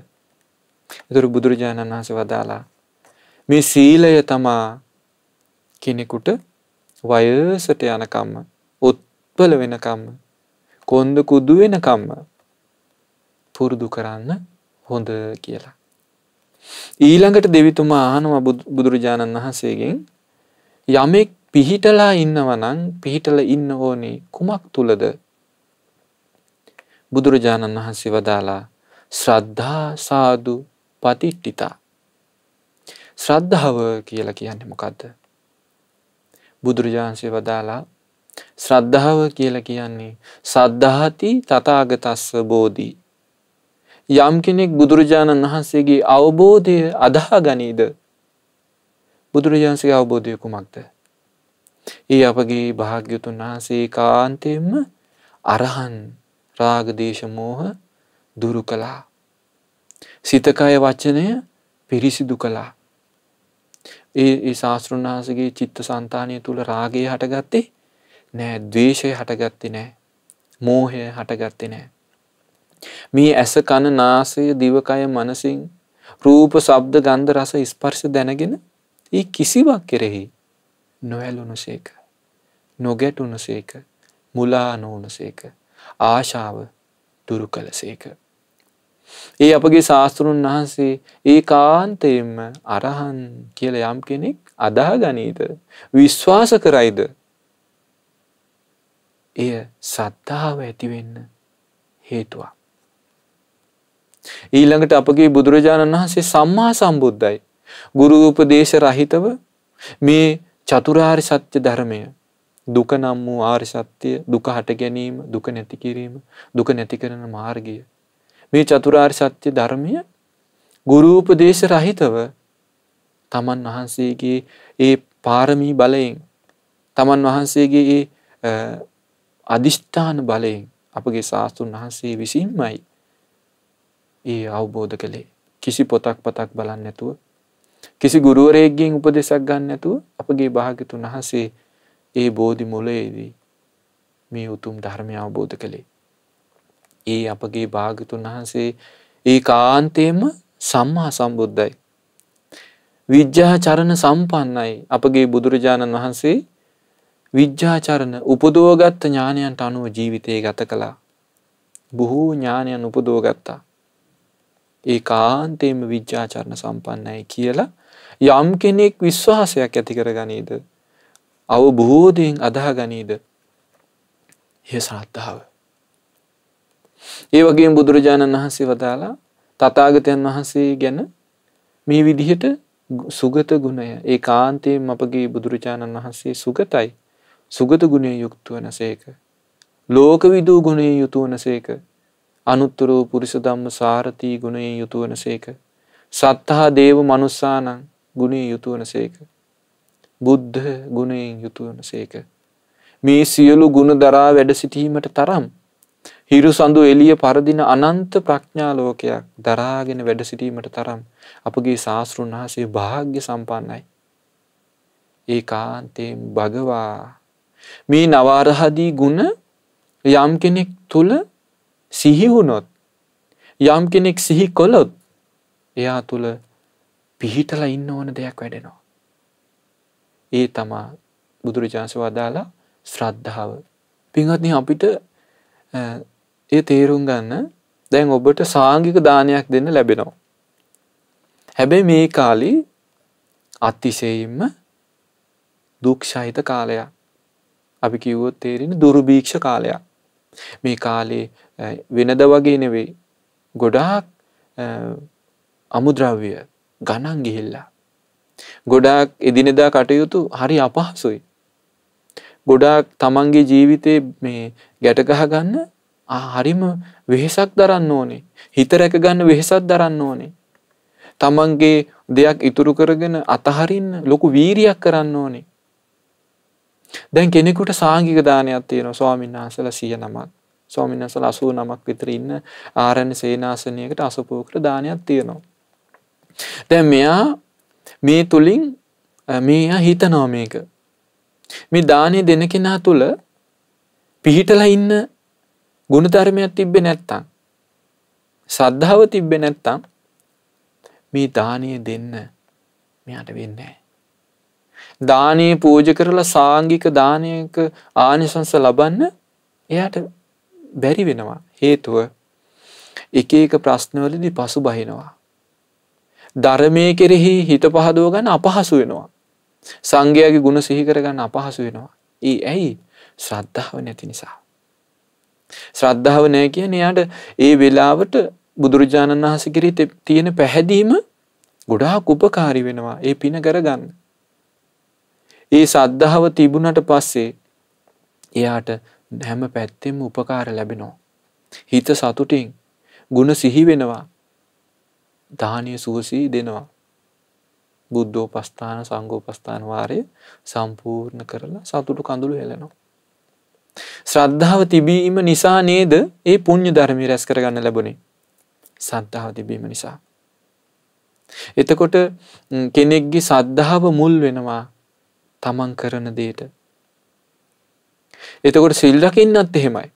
එතුරු බුදුරජාණන් වහන්සේ වදාලා මේ සීලය තමා කෙනෙකුට වයසට යනකම්ම බල වෙනකම්ම කොන්ද කුදු වෙනකම්ම පුරුදු කරන්න හොඳ කියලා. ඊළඟට දෙවිතුමා ආනවා බුදුරජාණන් වහන්සේගෙන් යමෙක් පිහිටලා ඉන්නවනං පිහිටල ඉන්න ඕනේ කුමක් තුළද බුදුරජාණන් වහන්සේ වදාලා ශ්‍රද්ධා සාදු පතිට්ටිතා ශ්‍රද්ධාව කියලා කියන්නේ මොකක්ද බුදුරජාන්සේ වදාලා ශ්‍රද්ධාව කියල කියන්නේ සද්ධහති තතාගතස්ස බෝධී. යම් කෙනෙක් බුදුරජාණන් වහන්සේගේ අවබෝධය අදහා ගනීද බුදුරජාන්සේ අවබෝධය කුමක්ද. ඒ අපගේ භාග්‍යතුන් වහන්සේ කාන්තයෙන්ම අරහන් රාගදේශමෝහ දුරු කළා. සිතකය වචනය පිරිසිදු කළා. ඒ ශාස්තෘන් වහසගේ චිත්ත සන්තානය තුළ රාගේ හටගත්තේ නෑ ද්වේෂය හටගත්තේ නෑ මෝහය හටගත්තේ නෑ මේ ඇස කන නාසය දිවකය මනසින් රූප ශබ්ද ගන්ධ රස ස්පර්ශ දැනගෙන ඒ කිසිවක් කෙරෙහි නොඇලුණුසේක නොගැටුණුසේක මුලා නොවුණුසේක ආශාව දුරු කළසේක ඒ අපගේ ශාස්තෘන් වහන්සේ ඒ කාන්තයෙන්ම අරහන් කියල යම් කෙනෙක් අදාගනීද විශ්වාස කරයිද එය සද්ධාව ඇතිවෙන්න හේතුවක්. ඊළඟට අපගේ බුදුරජාණන් වහන්සේ සම්මා සම්බුද්ධයි. ගුරු උපදේශ රහිතව මේ චතුරාර් සත්‍ය ධර්මය දුක නම් වූ ආර්සත්‍යය දුක හට ගැනීම දුක නැති කිරීම දුක නැති කරන මාර්ගය. මේ චතුරාර් සත්‍ය ධර්මය ගුරූපදේශ රහිතව තමන් වහන්සේගේ ඒ පාරමී බලයෙන් තමන් වහන්සේගේ අධිෂ්ඨාන බලයෙන් අපගේ ශාස්තෘන් වහන්සේ විසින්මයි ඒ අවබෝධ කළේ කිසි පොතක් පතක් බලන්න නැතුව කිසි ගුරුවරයෙක්ගෙන් උපදෙසක් ගන්න නැතුව අපගේ භාග්‍යතුන් වහන්සේ ඒ බෝධි මොලයේදී මේ උතුම් ධර්මය අවබෝධ කළේ. ඒ අපගේ භාග්‍යතුන් වහන්සේ ඒ කාන්තේම සම්මා සම්බුද්ධයි. විද්‍යා චරණ සම්පන්නයි අපගේ බුදුරජාණන් වහන්සේ විජ්ජාචරණ උපදෝගත්ත ඥානයන්ට අනුව ජීවිතය ගත කළා. බොහෝ ඥානයන් උපදෝගත්තා. ඒ කාන්තේම විජ්ජාචරණ සම්පන්නයි කියලා යම් කෙනෙක් විශ්වාසයක් ඇති කර ගනීද. අවබෝධයෙන් අදහ ගනීද. ය සාත්තාව. ඒ වගේ බුදුරජාණන් වහන්සේ වදාලා තතාගතයන් වහන්සේ ගැන මේ විදිහට සුගත ගුණය ඒ කාන්තයෙන් අපගේ බුදුරජාණන් වහන්සේ සුගතයි සුගත ගුණේ යුක්ත වන සේක. ලෝක විදූ ගුණේ යුතු වන සේක. අනුත්තරෝ පුරිස ධම්ම සාරතී ගුණේ යුතු වන සේක. සත්තහා දේව මනුස්සානං ගුණේ යුතු වන සේක. බුද්ධ ගුණයෙන් යුතු වන සේක. මේ සියලු ගුණ දරා වැඩ සිටීමට තරම් හිරු සඳු එළිය පරදින අනන්ත ප්‍රඥා ලෝකයක් දරාගෙන වැඩ සිටීමට තරම් අපගේ ශාස්තෘන් වහන්සේ වාග්ය සම්පන්නයි. ඒකාන්තයෙන් භගවා මේ නවාරහදී ගුණ යම් කෙනෙක් තුල සිහි වුණොත් යම් කෙනෙක් සිහි කළොත් එයා තුල පිහිටලා ඉන්න ඕන දෙයක් වැඩෙනවා. ඒ තමා බුදුරජාන්සේ වදාලා ශ්‍රද්ධාව. පින්වත්නි අපිට ඒ තේරුම් ගන්න දැන් ඔබට සාංගික දානයක් දෙන්න ලැබෙනවා. හැබැයි මේ කාලේ අතිශයින්ම දුක්ෂහිත කාලයක්. අපි කිව්වොත් තේරෙන දුරුභීක්ෂ කාලයක්. මේ කාලේ වෙනද වගේ නෙවෙයි. ගොඩාක් අමුද්‍රව්‍ය ගණන් ගිහිල්ලා. ගොඩාක් එදිනෙදා කටයුතු හරි අපහසුයි. ගොඩාක් තමන්ගේ ජීවිතේ මේ ගැටගහ ගන්න හරිම වෙහෙසක් දරන්න ඕනේ. හිත රැක ගන්න වෙහෙසක් දරන්න ඕනේ. තමන්ගේ දෙයක් ඉතුරු කරගෙන අතහරින්න ලොකු වීරියක් කරන්න ඕනේ. දැන් කෙනෙකුට සාංගික දානයක් තියෙනවා ස්වාමීන් වහන්සේලා 109ක් ස්වාමීන් වහන්සේලා 89ක් විතර ඉන්න ආරණ්‍ය සේනාසනයකට අසපෝකට දානයක් තියෙනවා. දැන් මෙයා මේ තුලින් මෙයා හිතනවා මේක. මේ දානය දෙන කෙනා තුල පිහිටලා ඉන්න ගුණධර්මයක් තිබ්බේ නැත්තම් සද්ධාව තිබ්බේ නැත්තම් මේ දානය දෙන්න මෙයාට වෙන්නේ නැහැ. දානය පූජ කරලා සාංගික දානයක ආනිසංස ලබන්න එයාට බැරි වෙනවා හේතුව එක එක ප්‍රශ්නවලදී පසු බහිනවා. ධර්මය කෙරෙහි හිත පහදුව ගන්න අපහසු වෙනවා. සංඝයාගේ ගුණ සිහි කරගන්න අපහසු වෙනවා. ඒ ඇයි ශ්‍රද්ධාව නැති නිසා. ශ්‍රද්ධාව නැහැ කියන්නේ යාට ඒ වෙලාවට බුදුරජාණන් වහන්සේ කෙරෙහි තියෙන පැහැදීම ගොඩාක් උපකාරී වෙනවා. ඒ පින කරගන්න. ඒ සද්ධාව තිබුණට පස්සේ එයාට හැම පැත්තෙම උපකාර ලැබෙනවා. හිත සතුටින් ಗುಣ සිහි වෙනවා. දානීය සුවසී දෙනවා. බුද්ධෝපස්ථාන සංඝෝපස්ථාන වාරය සම්පූර්ණ කරලා සතුටු කඳුළු හෙලනවා. ශ්‍රද්ධාව තිබීම නිසා නේද ඒ පුණ්‍ය ධර්මය රැස් කරගන්න ලැබුණේ. සද්ධාව තිබීම නිසා. එතකොට කෙනෙක්ගේ සද්ධාව මුල් වෙනවා තමන් කරන දේට. එතකොට සිල් රකින්නත් එහෙමයි.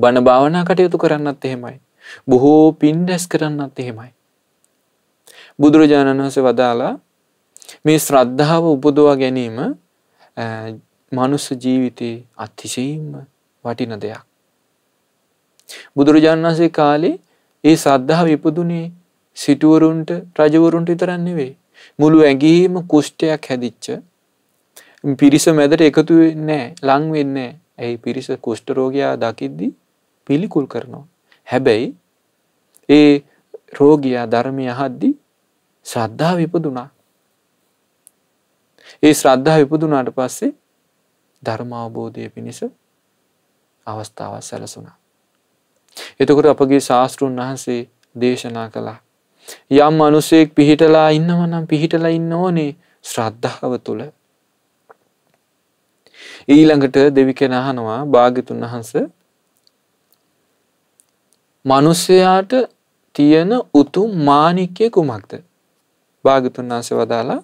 බණ භාවනා කටයුතු කරන්නත් එහෙමයි. බොහෝ පින් රැස් කරන්නත් එහෙමයි. බුදුරජාණන් වහන්සේ වදාලා මේ ශ්‍රද්ධාව උපදවා ගැනීම මනුස්ස ජීවිතයේ අතිශයින්ම වටින දෙයක්. බුදුරජාණන් වහන්සේ කාලේ ඒ ශ්‍රද්ධාව ඉපදුනේ සිටුවරුන්ට රජවරුන්ට විතරක් නෙවෙයි. මුළු ඇඟේම කුෂ්ඨයක් හැදිච්ච පිරිස මැදට එකතු නෑ ලංවෙන්න ඇයි පිරිස කුෂ්ටරෝගයා දකිද්දි පිළිකුල් කරනවා. හැබැයි ඒ රෝගයා ධර්මය අහද්දි ශ්‍රද්ධා විපදුනා. ඒ ශ්‍රද්ධා විපදුනාට පස්සේ ධර්මාවබෝධය පිණිස අවස්ථාව සැලසුනා. එතකොට අපගේ ශාස්තෘන් වහන්සේ දේශනා කළා. යම් අනුසයෙක් පිහිටලා ඉන්නවනම් පිහිටලා ඉන්න ඕනේ ශ්‍රද්ධාව තුළ ඊළඟට දෙවි කෙනා අහනවා භාග්‍යතුන් වහන්සේ මිනිසයාට තියෙන උතුම් මාණික්‍ය කුමක්ද? භාග්‍යතුන් වහන්සේ වදාලා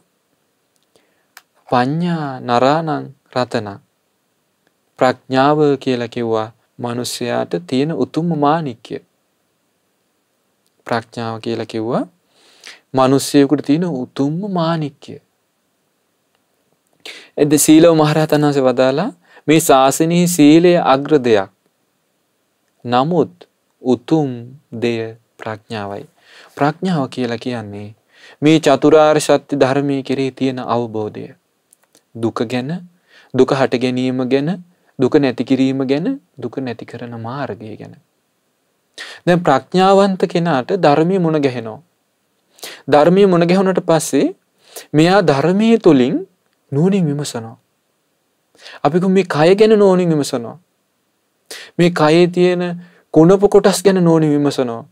පඤ්ඤා නරාණං රතන ප්‍රඥාව කියලා කිව්වා මිනිසයාට තියෙන උතුම් මාණික්‍ය ප්‍රඥාව කියලා කිව්වා මිනිසයෙකුට තියෙන උතුම්ම මාණික්‍ය ඇද සීලව මහරහතන් වහන්සේ වදාලා මේ ශාසනයේ සීලය අග්‍ර දෙයක්. නමුත් උතුම් දෙය ප්‍රඥාවයි. ප්‍රඥාව කියලා කියන්නේ මේ චතුරාර් සත්‍ය ධර්මය කෙරේ තියෙන අවබෝධය. දුක ගැන දුක හට ගැනීම ගැන දුක නැතිකිරීම ගැන දුක නැති කරන මාර්ගය ගැන. දැ ප්‍රඥාවන්ත කෙනාට ධර්මය මුණ ගැහෙනෝ. ධර්මය මුණ ගැහුණට පස්සේ මෙයා ධර්මය තුළින් නෝනින් විමසනවා. අපිකු මේ කය ගැන නෝනින් විමසනවා. මේ කයේ තියෙන කුණප කොටස් ගැන නෝනි විමසනවා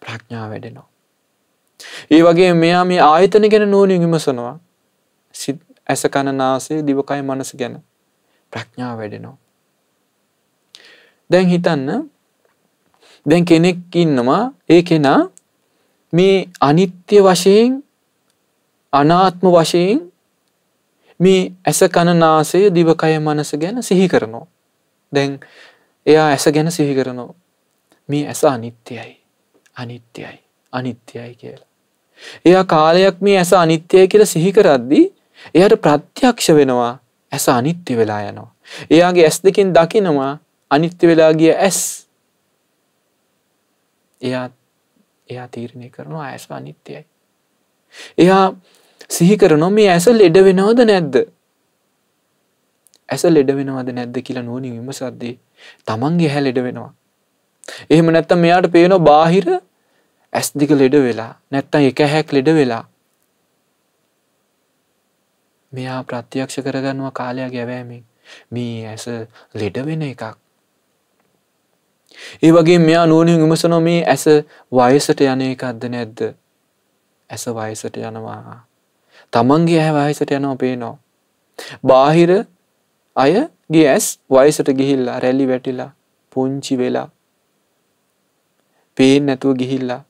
ප්‍රඥා වැඩෙනවා. ඒ වගේ මෙයා මේ ආයතන ගැන නෝනින් විමසනවා ඇස කණනාසේ දිවකයි මනස ගැන ප්‍රඥා වැඩෙනවා. දැන් හිතන්න දැන් කෙනෙක් ඉන්නවා ඒ කෙනා මේ අනිත්‍ය වශයෙන් අනාත්ම වශයෙන් මේ ඇස කණනාසය දිවකය මනස ගැන සිහි කරනවා. දැන් එයා ඇස ගැන සිහි කරනවා. මේ ඇස අනිත්‍යයි අනිත්‍යයි අනිත්‍යයි කියලා. එයා කාලයක් මේ ඇස අනිත්‍යය කියලා සිහි කරද්දී එයට ප්‍රත්‍යක්ෂ වෙනවා ඇස අනිත්‍ය වෙලා යනවා. එයාගේ ඇස් දෙකින් දකිනවා අනිත්‍ය වෙලාගිය ඇස් එයා එයා තීරණය කරනවා ඇස අනිත්‍යයි. එයා සිහිකරනො මේ ඇස ලෙඩ වෙනවද නැද්ද. ඇස ලෙඩ වෙනවද නැද්ද කියලා නෝනි විමසද්දේ තමන්ගේ හැ ලෙඩ වෙනවා. එහෙම නැත්තම් මෙයාට පේනො බාහිර ඇස් දික ලෙඩ වෙලා නැත්තම් එක හැක් ලෙඩ වෙලා. මෙයා ප්‍රත්‍යක්ෂ කරගන්නවා කාලයක් ගැවෑමෙන් මේ ඇස ලෙඩ වෙන එකක්. ඒ වගේ මෙයා නෝනින් විමසනො මේ ඇස වයසට යන එකක්ද නැද්ද ඇස වයසට යනවා තමන්ගේ ඇහැ වයසට යනවා පේනවා. බාහිර අය ගේ ඇස් වයසට ගිහිල්ලා රැලි වැටිලා පුංචි වෙලා පේෙන් නැතුව ගිහිල්ලා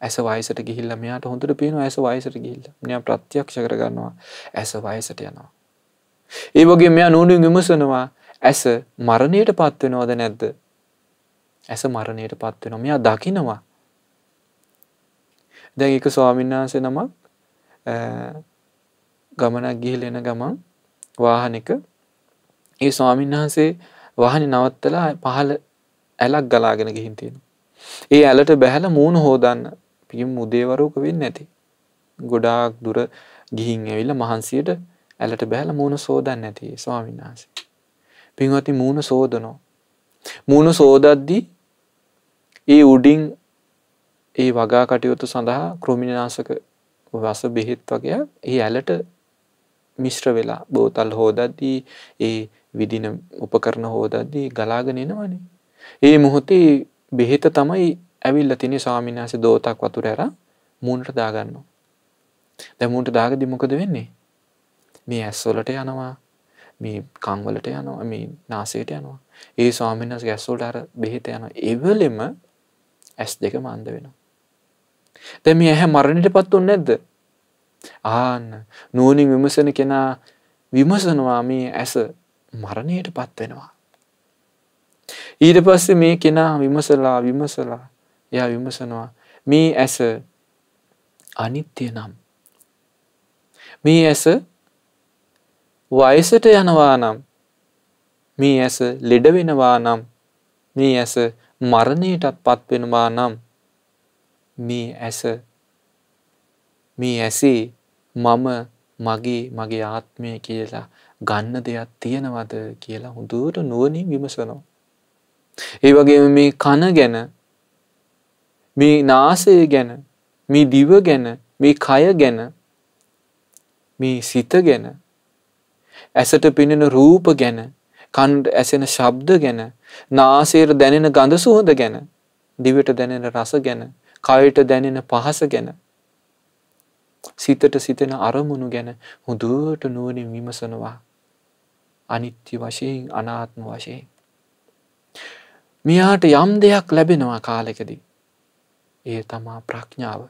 ඇස වයිසට ගිහිල්ල මෙයාට හොඳට පේන ඇස වයිසට ගිල්ල මෙයා ප්‍රත්‍යක්ෂ කරගන්නවා ඇස වයසට යනවා. ඒ වගේ මෙයා නූඩින් විමසනවා ඇස මරණයට පත්වෙනවද නැද්ද ඇස මරණයට පත්වෙන මෙයා දකිනවා දැ එක ස්වාමින්නාන්සේ නමක් ගමනක් ගිහිල එන ගමන් වාහනක ඒ ස්වාමීන් වහන්සේ වාහනි නවත්තලා පහළ ඇලක් ගලාගෙන ගිහින් තියෙන. ඒ ඇලට බැහැල මූුණ හෝදන්න පියම් මුදේවරෝක වෙන්න ඇති. ගොඩාක් දුර ගිහින් ඇවිල්ල මහන්සියට ඇලට බැහල මූුණ සෝදන්න ඇති ස්වාමීන් වහන්සේ. පින්වති මූුණ සෝදනෝ. මූුණ සෝදද්දී ඒ උඩින් ඒ වගා කටයුතු සඳහා ක්‍රමිණනාසක වස බෙහෙත් වගේ ඒ ඇලට මිශ්‍ර වෙලා බෝතල් හෝදද්දී ඒ විදින උපකරණ හෝදද්දී ගලාගෙන එනවනේ. ඒ මොහොතේ බෙහෙත තමයි ඇවිල්ල තිනි ස්වාමිනාස දෝතක් වතුර ඇර මූුණට දාගන්නවා. දැමුන්ට දාගදි මොකද වෙන්නේ. මේ ඇස්වලට යනවා මේ කංවලට යනවා මේ නාසයට යනවා ඒ ස්වාමිනස් ගැස්සෝල්ට අර බෙහිත යන එවලෙම ඇස් දෙක මන්ද වෙනවා දැන් මේ ඇහැ මරණයටපත් උන්නේ නැද්ද? ආන්න නෝනින් විමසන කෙනා විමසනවා මේ ඇස මරණයටපත් වෙනවා. ඊට පස්සේ මේ කෙනා විමසලා විමසලා එයා විමසනවා මේ ඇස අනිත්‍ය නම් මේ ඇස වයසට යනවා නම් මේ ඇස ලෙඩ වෙනවා නම් මේ ඇස මරණයටත් පත් වෙනවා නම් මේ ඇස මේ ඇසේ මම මගේ මගේ ආත්මය කියලා ගන්න දෙයක් තියෙනවද කියලා හොඳට නුවණින් විමසනවා. ඒ වගේම මේ කන ගැන මේ නාසය ගැන මේ දිව ගැන මේ කය ගැන මේ සිත ගැන ඇසට පෙනෙන රූප ගැන කන්ට ඇසෙන ශබ්ද ගැන නාසයට දැනෙන ගඳ සුවඳ ගැන දිවට දැනෙන රස ගැන කයට දැනෙන පහස ගැන සිතට සිතෙන අරමුණු ගැන හොඳට නුවණින් විමසනවා අනිත්‍ය වශයෙන් අනාත්ම වශයෙන් මෙයාට යම් දෙයක් ලැබෙනවා කාලෙකදී ඒ තමා ප්‍රඥාව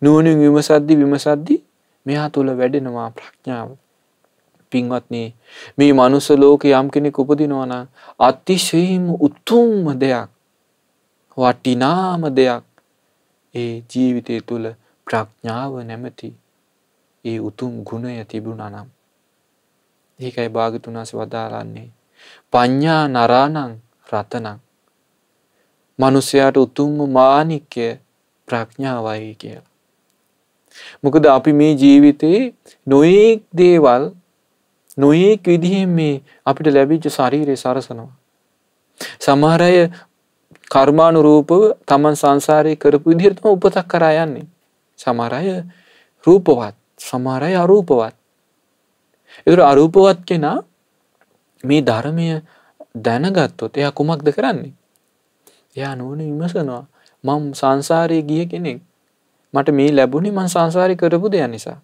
නුවණින් විමසද්දි විමසද්දි මෙයා තුල වැඩෙනවා ප්‍රඥාව පින්වත්නි මේ මනුස්ස ලෝකේ යම් කෙනෙක් උපදිනවා නම් අතිශයින්ම උතුම්ම දෙයක් වටිනාම දෙයක් ඒ ජීවිතය තුළ ප්‍රඥාව නැමැති ඒ උතුම් ගුණය තිබුණනම්. ඒකයි භාගතුනාස වදාලන්නේ. ප්ඥා නරානං රතනං. මනුස්සයාට උතුම්ම මානික්‍ය ප්‍රඥාවයි කියලා. මොකද අපි මේ ජීවිතයේ නොයෙක් දේවල් නොයෙක් විදිහෙන් මේ අපිට ලැබිච්ච ශරීරය සරසනවා. සමහරය කර්මාණු රූපව තමන් සංසාරය කරපු විදිහටම උපතක් කරා යන්නේ. සමහර අය රූපවත්, සමහර අය අරූපවත්. ඒතර අරූපවත් කෙනා මේ ධර්මය දැනගත්තොත් එයා කුමක්ද කරන්නේ? එයා නුවණ විමසනවා. මම සංසාරේ ගිය කෙනෙක්. මට මේ ලැබුණේ මං සංසාරේ කරපු දෙයක් නිසා.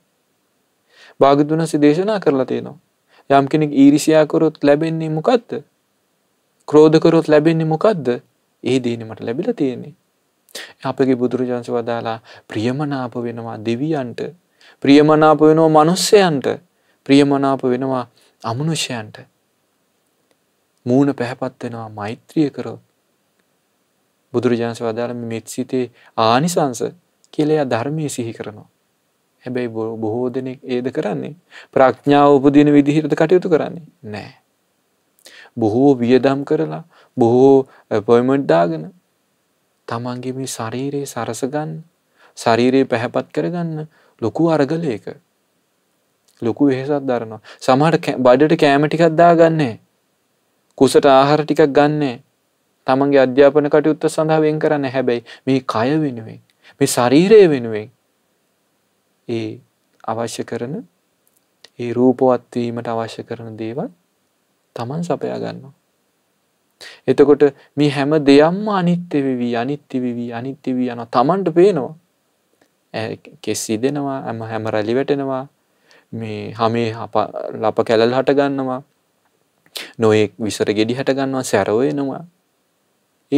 භාග්‍යතුන් සිදේශනා කරලා තියෙනවා. යම් කෙනෙක් ඊර්ෂ්‍යා කරොත් ලැබෙන්නේ මොකද්ද? ක්‍රෝධ කරොත් ලැබෙන්නේ මොකද්ද? ඒ දේන මට ලැබිල තියෙන්නේ. අපගේ බුදුරජාන්ස වදාලා ප්‍රියමනාප වෙනවා දෙවියන්ට ප්‍රියමනාප වෙනවා මනුස්සයන්ට ප්‍රියමනාප වෙනවා අමනුෂයන්ට මූුණ පැහැපත් වෙනවා මෛත්‍රිය කරෝ බුදුරජාන්ස වදාළම මෙත්සිතේ ආනිසංස කියලයා ධර්මය සිහි කරනවා. හැබැයි බොහෝ දෙනෙක් ඒද කරන්නේ ප්‍රඥාව උපදින විදිහිරට කටයුතු කරන්නේ නෑ. බොහෝ වියදම් කරලා බොහෝ පොයිමට් දාගෙන තමන්ගේ මේ ශරීරයේ සරසගන්න ශරීරයේ පැහැපත් කරගන්න ලොකු අරගලයක ලොකු වෙහෙසක් දරනවා සමහට බඩට කෑම ටිකක් දාගන්නේ කුසට ආහාර ටිකක් ගන්නෑ තමන්ගේ අධ්‍යාපන කටයුත්ත සඳහා වෙන් කරන්න හැබැයි මේ කය වෙනුවෙන් මේ ශරීරය වෙනුවෙන් ඒ අවශ්‍ය කරන ඒ රූපවත් වීමට අවශ්‍ය කරන දේවල් තමන් සපයා ගන්නවා. එතකොට මේ හැම දෙයක්ම අනිත්‍ය වෙවි අනිත්‍ය වෙවි අනිත්‍ය වෙවි යනවා තමන්ට පේනවා. කෙස්සි දෙනවා හැම හැම රැලි වැටෙනවා මේ හැමේ ලප කැලල් හට ගන්නවා. නොයෙක් විසර ගෙඩි හට ගන්නවා සැරව එනවා.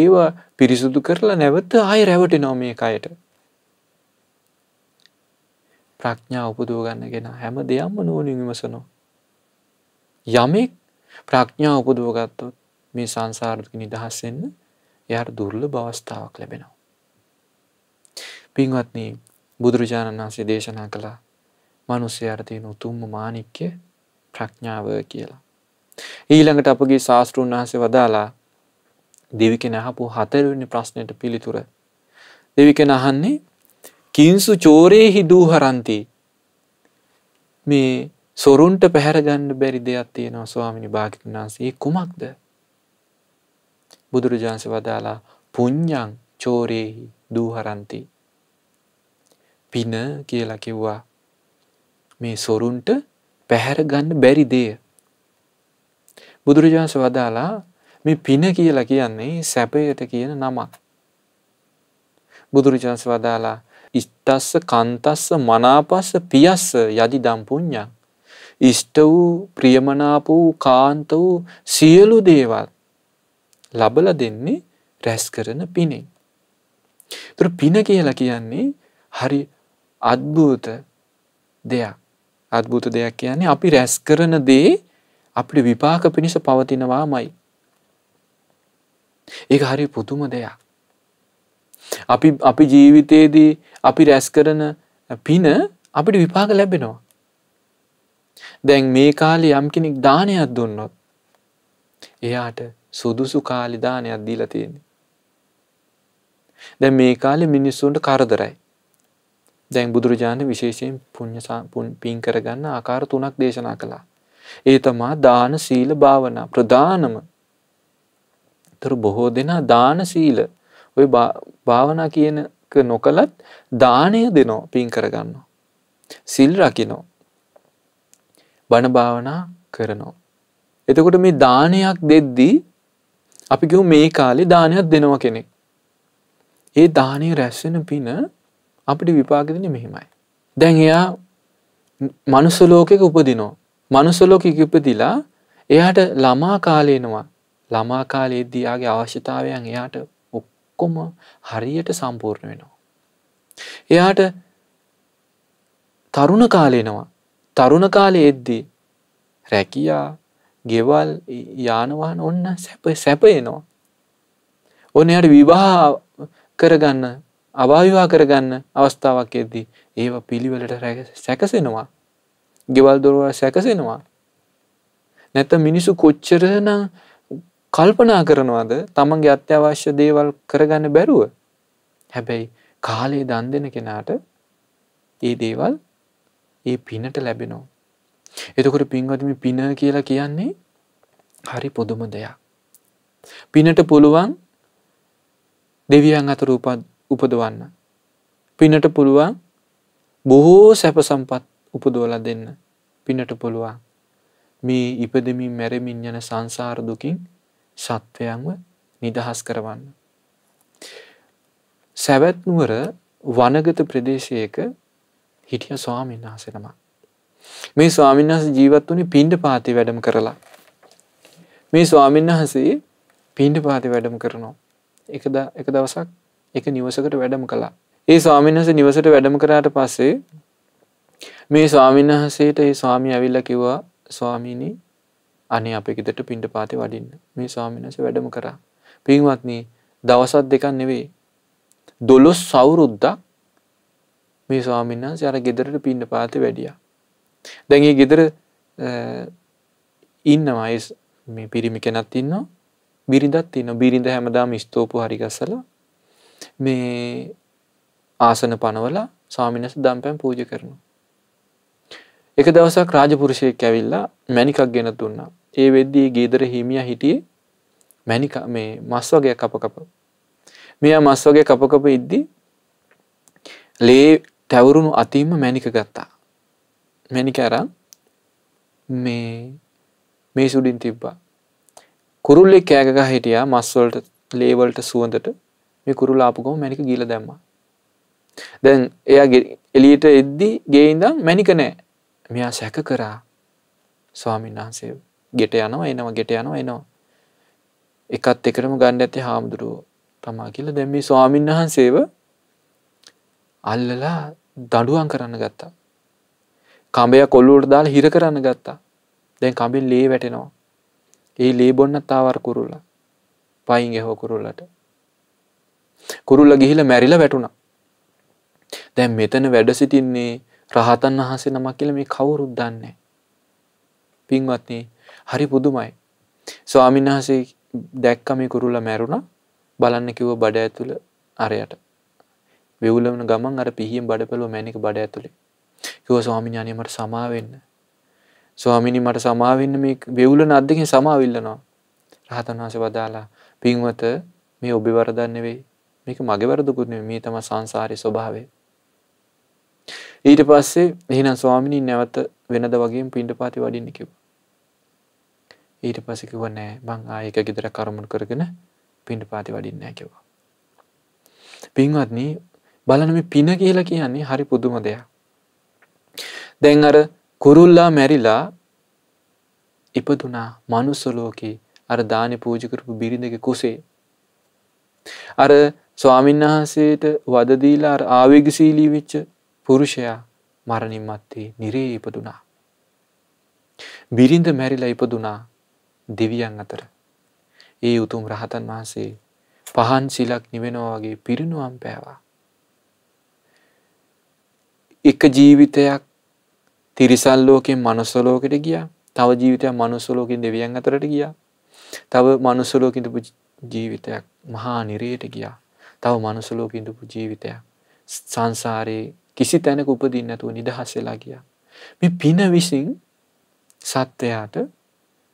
ඒවා පිරිසුදු කරලා නැවත ආයෙ රැවටෙනවා මේ කයට. ප්‍රඥා උපදව ගන්න ගෙන හැම දෙයක්ම නුවණින් විමසනවා. යමෙක් ප්‍රඥාව උපදුව ගත්තොත් මේ සංසාරක නිදහස් වෙන්න එයාට දුර්ලභ අවස්ථාවක් ලැබෙනවා. පින්වත්නි බුදුරජාණන් වහන්සේ දේශනා කළා මිනිස්යාට තියෙන උතුම්ම මාණික්‍ය ප්‍රඥාව කියලා. ඊළඟට අපගේ ශාස්ත්‍රුන් වහන්සේ වදාලා දෙවි කෙනා අහපු හතරවෙනි ප්‍රශ්නෙට පිළිතුර දෙවි කෙනා අහන්නේ කිංසු චෝරේහි දූහරಂತಿ මේ සොරුන්ට පැහැරගන්න බැරි දෙයක් තියෙනවා ස්වාමිනි භාගිතුන් වහන්සේ කුමක්ද? බුදුරජාන්ස වදාලා පුඤ්ඤං චෝරේහි දූහරಂತಿ. පින කියලා කිව්වා. මේ සොරුන්ට පැහැරගන්න බැරි දෙය. බුදුරජාන්ස වදාලා මේ පින කියලා කියන්නේ සැපයට කියන නමක්. බුදුරජාන්ස වදාලා ඉත්තස්ස කන්තස්ස මනාපස්ස පියස්ස යදි දම්පුඤ්ඤං ඉෂ්ට වූ ප්‍රියමනාප වූ කාන්ත වූ සියලු දේවල් ලබල දෙන්නේ රැස් කරන පිනෙන්. තුර පින කියලා කියන්නේ හරි අත්භූත දෙයක්. අත්භූත දෙයක් කියන්නේ අපි රැස් කරන දේ අපිට විපාක පිණිස පවතිනවාමයි. ඒක හරි පුදුම දෙයක්. අපි අපි ජීවිතයේදී අපි රැස් කරන පින අපිට විපාක ලැබෙනවා. දැන් මේ කාලේ යම් කෙනෙක් දානයක් දුන්නොත් එයාට සුදුසු කාලේ දානයක් දීලා තියෙන්නේ. දැන් මේ කාලේ මිනිස්සුන්ට කරදරයි. දැන් බුදුරජාණන් විශේෂයෙන් පුණ්‍ය පින් කරගන්න ආකාර තුනක් දේශනා කළා. ඒ තමා දාන සීල භාවනා ප්‍රධානම. ତර බොහෝ දෙනා දාන සීල ඔය භාවනා කියනක නොකලත් දානය දෙනවා පින් කරගන්නවා. සිල් රකින්නවා. බණ භාවනා කරනවා. එතකොට මේ දානයක් දෙද්දී අපි කිව්ව මේ කාලේ දානයක් දෙනවා කෙනෙක්. ඒ දානේ රැස් වෙන පින අපිට විපාක දෙන්නේ මෙහෙමයි. දැන් එයා මනුස්ස ලෝකෙක උපදිනවා. මනුස්ස ලෝකෙක උපදිලා එයාට ළමා කාලේ එනවා. ළමා කාලයේදී යාගේ අවශ්‍යතාවයන් එයාට ඔක්කොම හරියට සම්පූර්ණ වෙනවා. එයාට තරුණ කාලේනවා තරුණ කාලේ එද්දී රැකියා ගෙවල් යානවාන ඔන්න සැප සැපයනවා. ඔන්න යට විවාහ කරගන්න අභාවිවා කරගන්න අවස්ථාවක් එද්දී ඒව පිළිවෙලට සැකසෙනවා. ගෙවල් දොරවල් සැකසෙනවා. නැත මිනිසු කොච්චරන කල්පනා කරනවාද තමන්ගේ අත්‍යවශ්‍ය දේවල් කරගන්න බැරුව. හැබැයි කාලේ දන් දෙන කෙනාට ඒ දේවල් ඒ පිනට ලැබෙනවා. එතකොට පින්වතම පින කියලා කියන්නේ හරි පුදුම දෙයක්. පිනට පුළුවන් දෙවියන් අතර උපදවන්න. පිනට පුළුවන් බොහෝ සැප සම්පත් උපදෝල දෙන්න පිනට පුළුවන් මේ ඉපදමින් මැරමින් යන සංසාර දුකින් සත්වයන්ව නිදහස් කරවන්න. සැවැත්නුවර වනගත ප්‍රදේශයක හිටිය ස්වාමීන් වහන්සේනම. මේ ස්වාමීන් වහන්සේ ජීවත් වුණේ පින්ඩ පාති වැඩම කරලා. මේ ස්වාමීන් වහන්සේ පින්ඩ පාති වැඩම කරනවා. එක එක දවසක් එක නිවසකට වැඩම කළා. ඒ ස්වාමීන් වහන්සේ නිවසට වැඩම කරාට පස්සේ මේ ස්වාමීන් වහන්සේට ඒ ස්වාමී ඇවිල්ලා කිව්වා ස්වාමීනි අනේ අපේ ගෙදරට පින්ඩ පාති වඩින්න. මේ ස්වාමීන් වහන්සේ වැඩම කරා. පින්වත්නි දවසක් දෙකක් නෙවෙයි. 12 අවුරුද්දක් මේ ස්වාමීන් වහන්සේ අර ගෙදරට පින්න පාත වැඩියා. දැන් ඒ ගෙදර ඉන්නවා මේ පිරිමි කෙනත් ඉන්නවා. බිරිඳත් ඉන්නවා. බිරිඳ හැමදාම ස්තූපු හරි ගස්සලා මේ ආසන පනවලා ස්වාමීන් වහන්සේ දම්පැන් පූජ කරනවා. එක දවසක් රාජපුරුෂයෙක් ඇවිල්ලා මැණිකක් ගෙන දුන්නා. ඒ වෙද්දී ගෙදර හිමියා හිටියේ මැණික මේ මස් වර්ගයක් කප කප. මෙයා මස් වර්ගය කප කප ඉද්දී ලේ තැවරුණු අතින්ම මැනික ගත්තා. මැනික ඇරන් මේ මේ සුඩින් තිබ්බා. කුරුල්ලෙ කෑගග හිටියා මස්වලට ලේවල්ට සුවඳට මේ කුරුල් ආපුගම මැනික ගීල දැම්ම. දැන් එයා එලියට එද්දි ගේයින්දම් මැනික නෑ මෙයා සැක කරා ස්වාමීන් වහන්සේ ගෙට යනවා එනවා ගෙට යනවා එනවා එකත් එකරම ගණ්ඩ ඇති හාමුදුරුවෝ තමා කියල දැම්මි ස්වාමීන් වහන්සේව අල්ලලා දඩුවන් කරන්න ගත්තා. කඹය කොල්ලුවට දාල් හිර කරන්න ගත්තා. දැන් කඹින් ලේ වැටෙනවා. ඒ ලේ බොන්න තාවර කුරුල්ල. පයින් එහෝ කුරුල්ලට. කුරුල්ල ගිහිල මැරිල වැටුණා. දැන් මෙතන වැඩ සිටින්නේ රහතන් වහන්සේ නමක් කියලා මේ කවුරුත් දන්නේ පින්වත්නි හරි පුදුමයි ස්වාමීන් වහන්සේ දැක්ක මේ කුරුල්ලා මැරුණා බලන්න කිව්ව බඩ ඇතුළ අරයට වෙවුලවන ගමන් අර පිහියෙන් බඩපැලුව මැණික බඩ ඇතුලේ. කිව්වා ස්වාමීන් වහන්සේ මට සමා වෙන්න. ස්වාමීනි මට සමා වෙන්න මේ වෙවුලන අද්දකින් සමාව ඉල්ලනවා. රහතන් වහන්සේ වදාලා පින්වත මේ ඔබේ වරදක් නෙවෙයි. මේක මගේ වරදකුත් නෙවෙයි. මේ තමයි සංසාරේ ස්වභාවය. ඊට පස්සේ එහෙනම් ස්වාමිනී නැවත වෙනද වගේම පින්ඩපාති වඩින්න කිව්වා. ඊට පස්සේ කිව්වා නෑ මං ආයෙක ගෙදර කරමුණු කරගෙන පින්ඩපාති වඩින්නේ නෑ කිව්වා. පින්වත්නි බලන මේ පින කියලා කියන්නේ හරි පුදුම දෙයක්. දැන් අර කුරුල්ලා මැරිලා ඉපදුනා මනුස්ස ලෝකේ අර දානි පූජ කරපු බිරිඳගේ කුසේ. අර ස්වාමීන් වහන්සේට වද දීලා අර ආවේගශීලී වෙච්ච පුරුෂයා මරණින් මත්තේ නිරේ ඉපදුනා. බිරිඳ මැරිලා ඉපදුනා දෙවියන් අතර. ඒ උතුම් රහතන් වහන්සේ පහන් සිලක් නිවෙනවා වගේ පිරිනුවම් පෑවා. එක ජීවිතයක් තිරිසන් ලෝකෙන් මනුස්ස ලෝකෙට ගියා. තව ජීවිතයක් මනුස්ස ලෝකෙන් දෙවියන් අතරට ගියා. තව මනුස්ස ලෝකෙ ඉඳපු ජීවිතයක් මහා නිරයට ගියා. තව මනුස්ස ලෝකෙ ඉඳපු ජීවිතයක් සංසාරේ කිසි තැනක උපදින්න නැතුව නිදහස් වෙලා ගියා. මේ පින විසින් සත්‍යයට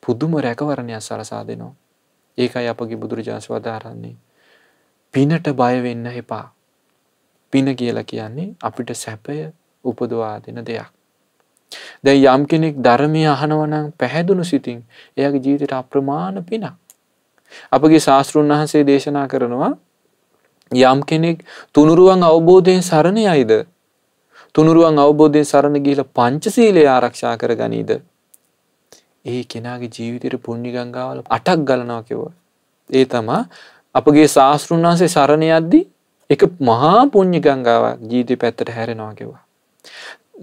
පුදුම රැකවරණයක් සලසා දෙනවා. ඒකයි අපගේ බුදුරජාණන් වහන්සේ වදාරන්නේ. පිනට බය වෙන්න එපා. පින කියලා කියන්නේ අපිට සැපය උපදවා දෙන දෙයක්. දැයි යම් කෙනෙක් ධර්මය අහනවනම් පැහැදුණු සිතින් එයාගේ ජීවිතයට අප්‍රමාණ පිනක්. අපගේ ශාස්තෘන් වහන්සේ දේශනා කරනවා යම් කෙනෙක් තුනුරුවන් අවබෝධයෙන් සරණය අයිද. තුනුරුවන් අවබෝධයෙන් සරණ ගිහිල පංචසීලය ආරක්ෂා කර ගනීද. ඒ කෙනාගේ ජීවිතයට පුුණ්ණිගංගාවල අටක් ගලනව කිව. ඒ තමා අපගේ ශාස්තෘන් වහන්සේ සරණයද්දී එක මහා පුං්ඥ ගංගාවක් ජීවිතය පැත්තට හැරෙනවා කිව්වා.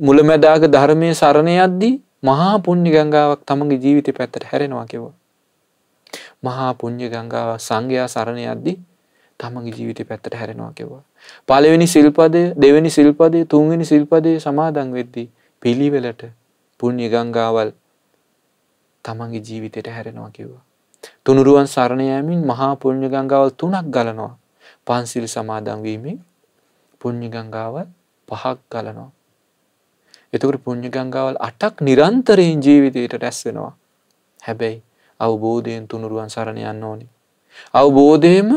මුලමැදාග ධර්මය සරණය අද්දී මහා පුං්ඥ ගංගාවක් තමගේ ජීවිතය පැත්තට හැරෙනවා කිව්වා. මහා පුං්ඥ ගංගාව සංඝයා සරණය අද්දී තමගේ ජීවිතය පැත්තට හැරෙනවා කිව්වා. පලවෙනි සිල්පදය දෙවැනි සිල්පදය තුන්වෙනි සිල්පදය සමාදං වෙද්දී පිළිවෙලට පුුණ්්‍ය ගංගාවල් තමන්ගේ ජීවිතයට හැරෙනවා කිව්වා. තුනුරුවන් සරණයෑමින් මහා පුුණ්්‍ය ගංගාවල් තුනක් ගලනවා පන්සිල් සමාදන් වීමෙන් පුණ්‍ය ගංගාවල් පහක් ගලනවා. එතකොට පුණ්‍ය ගංගාවල් 8ක් නිරන්තරයෙන් ජීවිතයට රැස් වෙනවා. හැබැයි අවබෝධයෙන් තුනුරුවන් සරණ යන්න ඕනේ. අවබෝධයෙන්ම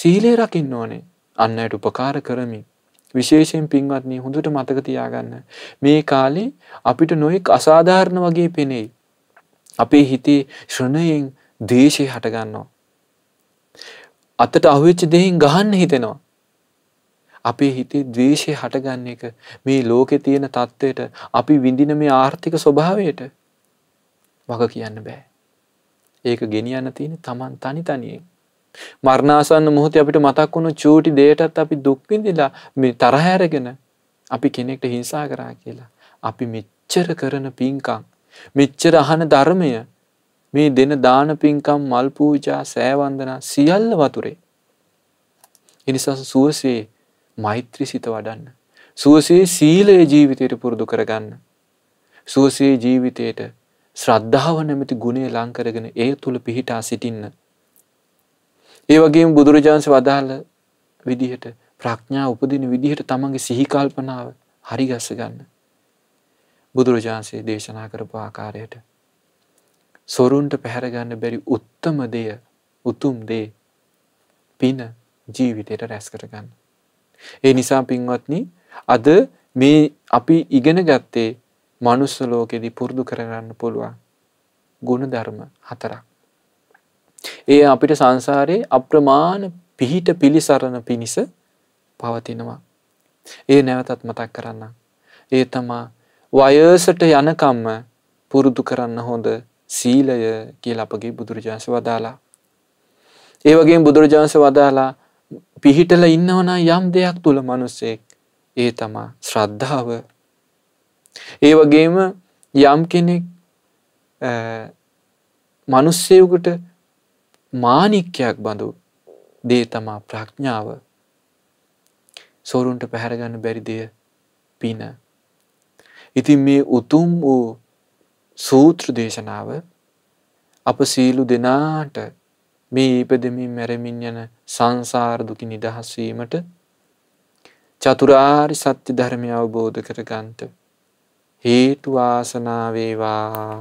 සීලය රකින්න ඕනේ. අන්නයට උපකාර කරමින් විශේෂයෙන් පින්වත්නි හොඳට මතක තියාගන්න. මේ කාලේ අපිට නොයෙක් අසාධාරණ වගේ පෙනෙයි. අපේ හිතේ ශ්‍රණයෙන් දේශය හටගන්නවා. අතට අහුවෙච්ච දෙයින් ගහන්න හිතෙනවා. අපේ හිතේ ද්වේෂය හටගන්න එක මේ ලෝකේ තියෙන தത്വයට අපි විඳින මේ ආර්ථික ස්වභාවයට වග කියන්න බෑ. ඒක ගෙනියන්න තියෙන Taman තනි තනියෙන්. මරණාසන්න මොහොතේ අපිට මතක් වුණු චූටි දෙයටත් අපි දුක් විඳිලා මේ තරහ අරගෙන අපි කෙනෙක්ට හිංසා කරා කියලා අපි මෙච්චර කරන පින්කම් මෙච්චර අහන ධර්මය මේ දෙන දාන පින්කම් මල් පූජා සෑවන්දනා සියල්ල වතුරේ. එනිසා සුවසේ මෛත්‍රී සිත වඩන්න. සුවසේ සීලය ජීවිතයට පුරුදු කරගන්න. සුවසේ ජීවිතයට ශ්‍රද්ධාව නැමැති ගුණය ලංකරගෙන ඒ තුළ පිහිටා සිටින්න. ඒ වගේම බුදුරජාන්ස වදාළ විදිහට ප්‍රඥා උපදින විදිහට තමන්ගේ සිහිකල්පනාව හරිගස්ස ගන්න. බුදුරජාන්සේ දේශනා කරපු ආකාරයට සොරුන්ට පැහැරගන්න බැරි උත්තම දෙය උතුම් දේ පින ජීවිතයට රැස් කරගන්න. ඒ නිසා පින්වත්නි අද මේ අපි ඉගෙන ගත්තේ මනුස්ස ලෝකෙදි පුරුදු කරගන්න පුළුවන් ගුණධර්ම හතරක්. ඒ අපිට සංසාරයේ අප්‍රමාණ පිහිට පිළිසරණ පිණිස පවතිනවා. ඒ නැවතත් මතක් කරන්න. ඒ තමා වයසට යනකම්ම පුරුදු කරන්න හොඳ සීලය කියලා අපගේ බුදුරජාන්ස වදාලා. ඒ වගේ බුදුරජාන්ස වදාලා පිහිටල ඉන්නවන යම් දෙයක් තුළ මනුස්සෙක් ඒ තමා ශ්‍රද්ධාව. ඒ වගේම යම් කෙනෙක් මනුස්සයකුට මානික්‍යයක් බඳු දේ තමා ප්‍රඥාව සෝරුන්ට පැහැරගන්න බැරිදය පින. ඉතින් මේ උතුම් වූ සූත්‍ර දේශනාව අප සීලු දෙනාට මේ ඉපදමින් මැරමින් යන සංසාර දුකි නිදහස් වීමට චතුරාරි සත්‍ය ධර්මය අවබෝධ කරගන්ත හේතු වාසනාවේවා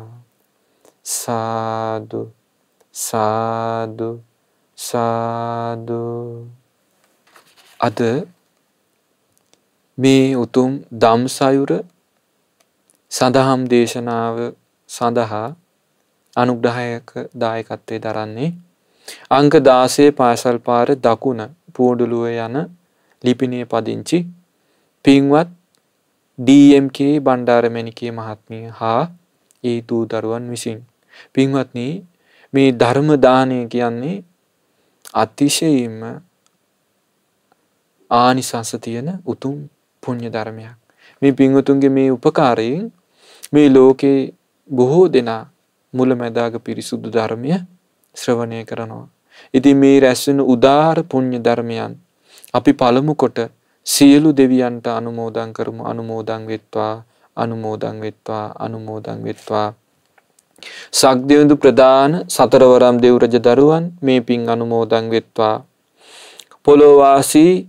සාදු සාදු සාදු අද මේ උතුම් දම්සයුර සඳහම් දේශනාව සඳහා අනුග්‍රහයක දායකත්වය දරන්නේ අංක දාසේ පාසල් පාර දකුණ පූඩුලුව යන ලිපිනය පදිංචි පින්වත් DMK බණ්ඩාරමැණිකේ මහත්මිය හා ඒ දූ දරුවන් විසින් පින්වත්නි මේ ධර්ම දානය කියන්නේ අතිශයින්ම ආනිසංස තියෙන උතුම් පුණ්‍ය ධර්මයක් මේ පින්වතුන්ගේ මේ උපකාරයෙන් මේ ලෝකේ බොහෝ දෙනා මුල මැදාග පිරිසුදු ධර්මය ශ්‍රවණය කරනවා. ඉති මේ රැස්වෙන උදාර පුුණ්්‍ය ධර්මයන් අපි පළමුකොට සියලු දෙවියන්ට අනුමෝදං කරමු අනුමෝදං වෙත්වා අනුමෝදං වෙත්වා අනුමෝදං වෙත්වා සක්දෙවිඳු ප්‍රධාන සතරවරම් දෙවරජ දරුවන් මේ පින් අනුමෝදං වෙත්වා. පොලොවාසී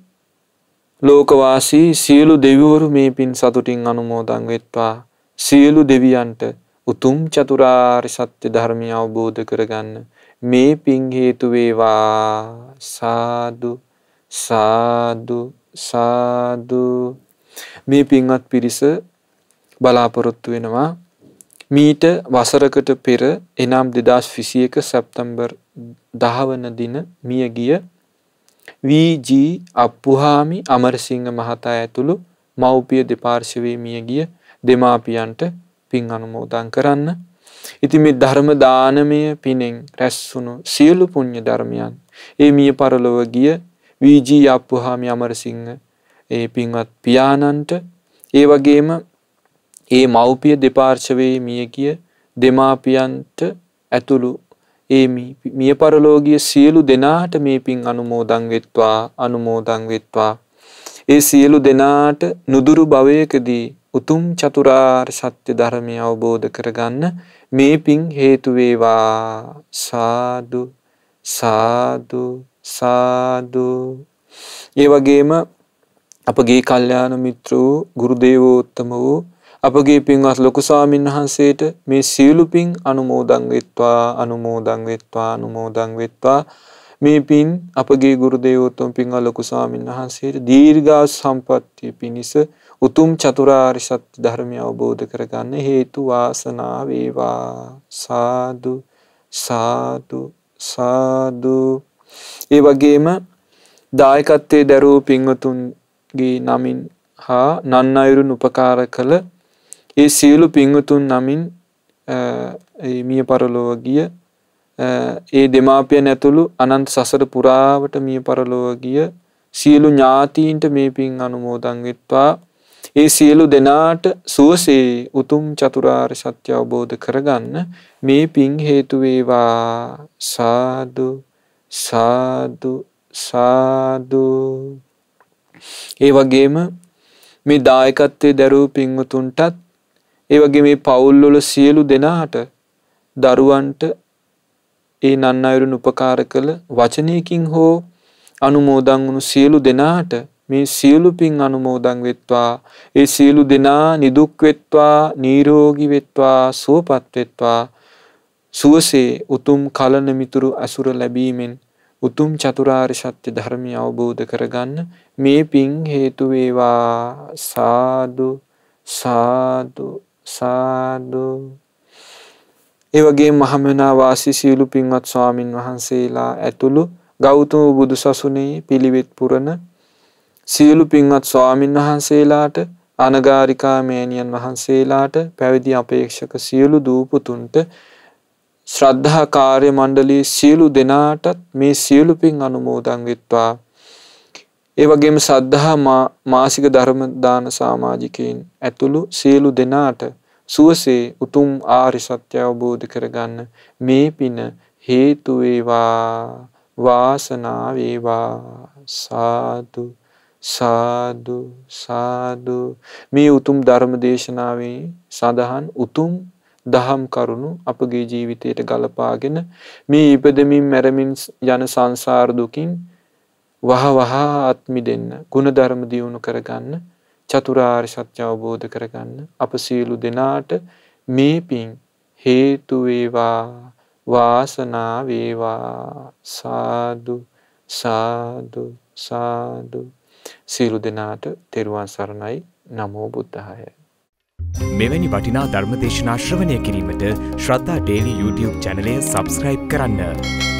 ලෝකවාසී සියලු දෙවිවරු මේ පින් සතුටින් අනුමෝදං වෙත්වා සියලු දෙවියන්ට උතුම් චතුරාර් සත්‍ය ධර්මය අවබෝධ කරගන්න මේ පින් හේතුවේවා සාදු සාදු සාදු මේ පින්වත් පිරිස බලාපොරොත්තු වෙනවා මීට වසරකට පෙර එනම් දෙදස් විසියක සැප්තම්බර් දහවන දින මිය ගිය වීජී අප්පුහාමි අමරසිංහ මහතා ඇතුළු මව්පිය දෙපාර්ශවයේ මිය ගිය දෙමාපියන්ට පින් අනුමෝදන් කරන්න. ඉති මේ ධර්ම දානමය පිනෙන් රැස්සුණු සියලු පුුණ්්‍ය ධර්මයන් ඒ මිය පරලොව ගිය වීජී අපපුහාමි අමරසිංහ ඒ පින්වත් පියාණන්ට ඒ වගේම ඒ මව්පිය දෙපාර්ශවයේ මිය කිය දෙමාපියන්ට ඇතුළු ඒ මිය පරලෝගිය සියලු දෙනාට මේ පින් අනුමෝදං වෙත්වා අනුමෝදං වෙත්වා ඒ සියලු දෙනාට නුදුරු භවයකදී උතුම් චතුරාර් සත්‍ය ධර්මය අවබෝධ කරගන්න මේ පින් හේතුවේවා සාදු සාදු සාදු ඒ වගේම අපගේ කල්්‍යාන මිත්‍ර වූ ගුරුදේවෝත්තම වූ අපගේ පින්වත් ලොකු ස්වාමීන් වහන්සේට මේ සියලු පින් අනුමෝදන් වෙත්වා අනුමෝදන් වෙත්වා අනුමෝදන් වෙත්වා මේ පින් අපගේ ගුරු දේවෝත්තම පින්වත් ලොකු ස්වාමීන් වහන්සේට දීර්ඝාස සම්පන්නිය පිණිස උතුම් චතුරාරි සත්‍ය ධර්මය අවබෝධ කරගන්න හේතු වාසනා වේවා සාදු සාදු සාදු ඒ වගේම දායකත්වයේ දරූ පින්වතුන්ගේ නමින් හා නන් අයුරුන් උපකාර කළ ඒ සියලු පින්වතුන් නමින් මිය පරලොව ගිය ඒ දෙමාපියන් ඇතුළු අනන්ත සසර පුරාවට මිය පරලොව ගිය සියලු ඥාතීන්ට මේ පින් අනුමෝදන් වෙත්වා ඒ සියලු දෙනාට සුවසේ උතුම් චතුරාර්ය සත්‍ය අවබෝධ කරගන්න මේ පිං හේතු වේවා සාදු සාදු සාදු ඒ වගේම මේ දායකත්වයේ දරූ පින්වතුන්ටත් ඒ වගේ මේ පවුල් වල සියලු දෙනාට දරුවන්ට ඒ නන් අයුරුන් උපකාර කළ වචනයකින් හෝ අනුමෝදන් වුණු සියලු දෙනාට මේ සියලු පින් අනුමෝදන් වෙත්වා ඒ සියලු දෙනා නිදුක් වෙත්වා නිරෝගී වෙත්වා සුවපත් වෙත්වා සුවසේ උතුම් කලන මිතුරු අසුර ලැබීමෙන් උතුම් චතුරාර්ය සත්‍ය ධර්මය අවබෝධ කරගන්න මේ පින් හේතු වේවා සාදු සාදු සාදු ඒ වගේ මහමනා වාසී සියලු පින්වත් ස්වාමින් වහන්සේලා ඇතුළු ගෞතම බුදු සසුනේ පිළිවෙත් පුරන සියලු පින්වත් ස්වාමින් වහන්සේලාට අනගාരികා මෑණියන් වහන්සේලාට පැවිදි අපේක්ෂක සියලු දූපුතුන්ට ශ්‍රද්ධා කාර්ය මණ්ඩලී සියලු දෙනාටත් මේ සියලු පින් අනුමෝදන් වෙත්වා. ඒ වගේම සද්ධා මාසික ධර්ම දාන සමාජිකයන් ඇතුළු සියලු දෙනාට සුවසේ උතුම් ආරි සත්‍ය අවබෝධ කරගන්න මේ පින හේතු වේවා වාසනාව වේවා සාදු සාදු සාදු මේ උතුම් ධර්ම දේශනාවේ සඳහන් උතුම් දහම් කරුණු අපගේ ජීවිතයට ගලපාගෙන මේ ඉපදමින් මැරමින් යන සංසාර දුකින් වහ වහ ආත්මි දෙන්න ಗುಣධර්ම දියුණු කරගන්න චතුරාර්ය සත්‍ය අවබෝධ කරගන්න අප සියලු දෙනාට මේ පින් හේතු වේවා වාසනා වේවා සාදු සාදු සාදු සියලු දෙනාට තෙරුවන් සරණයි නමෝ බුද්ධාය. මෙවැනි වටිනා ධර්මදේශනා ශ්‍රවණය කිරීමට ශ්‍රද්ධා ඩේලි YouTube චැනලය සබස්ක්‍රයිබ් කරන්න.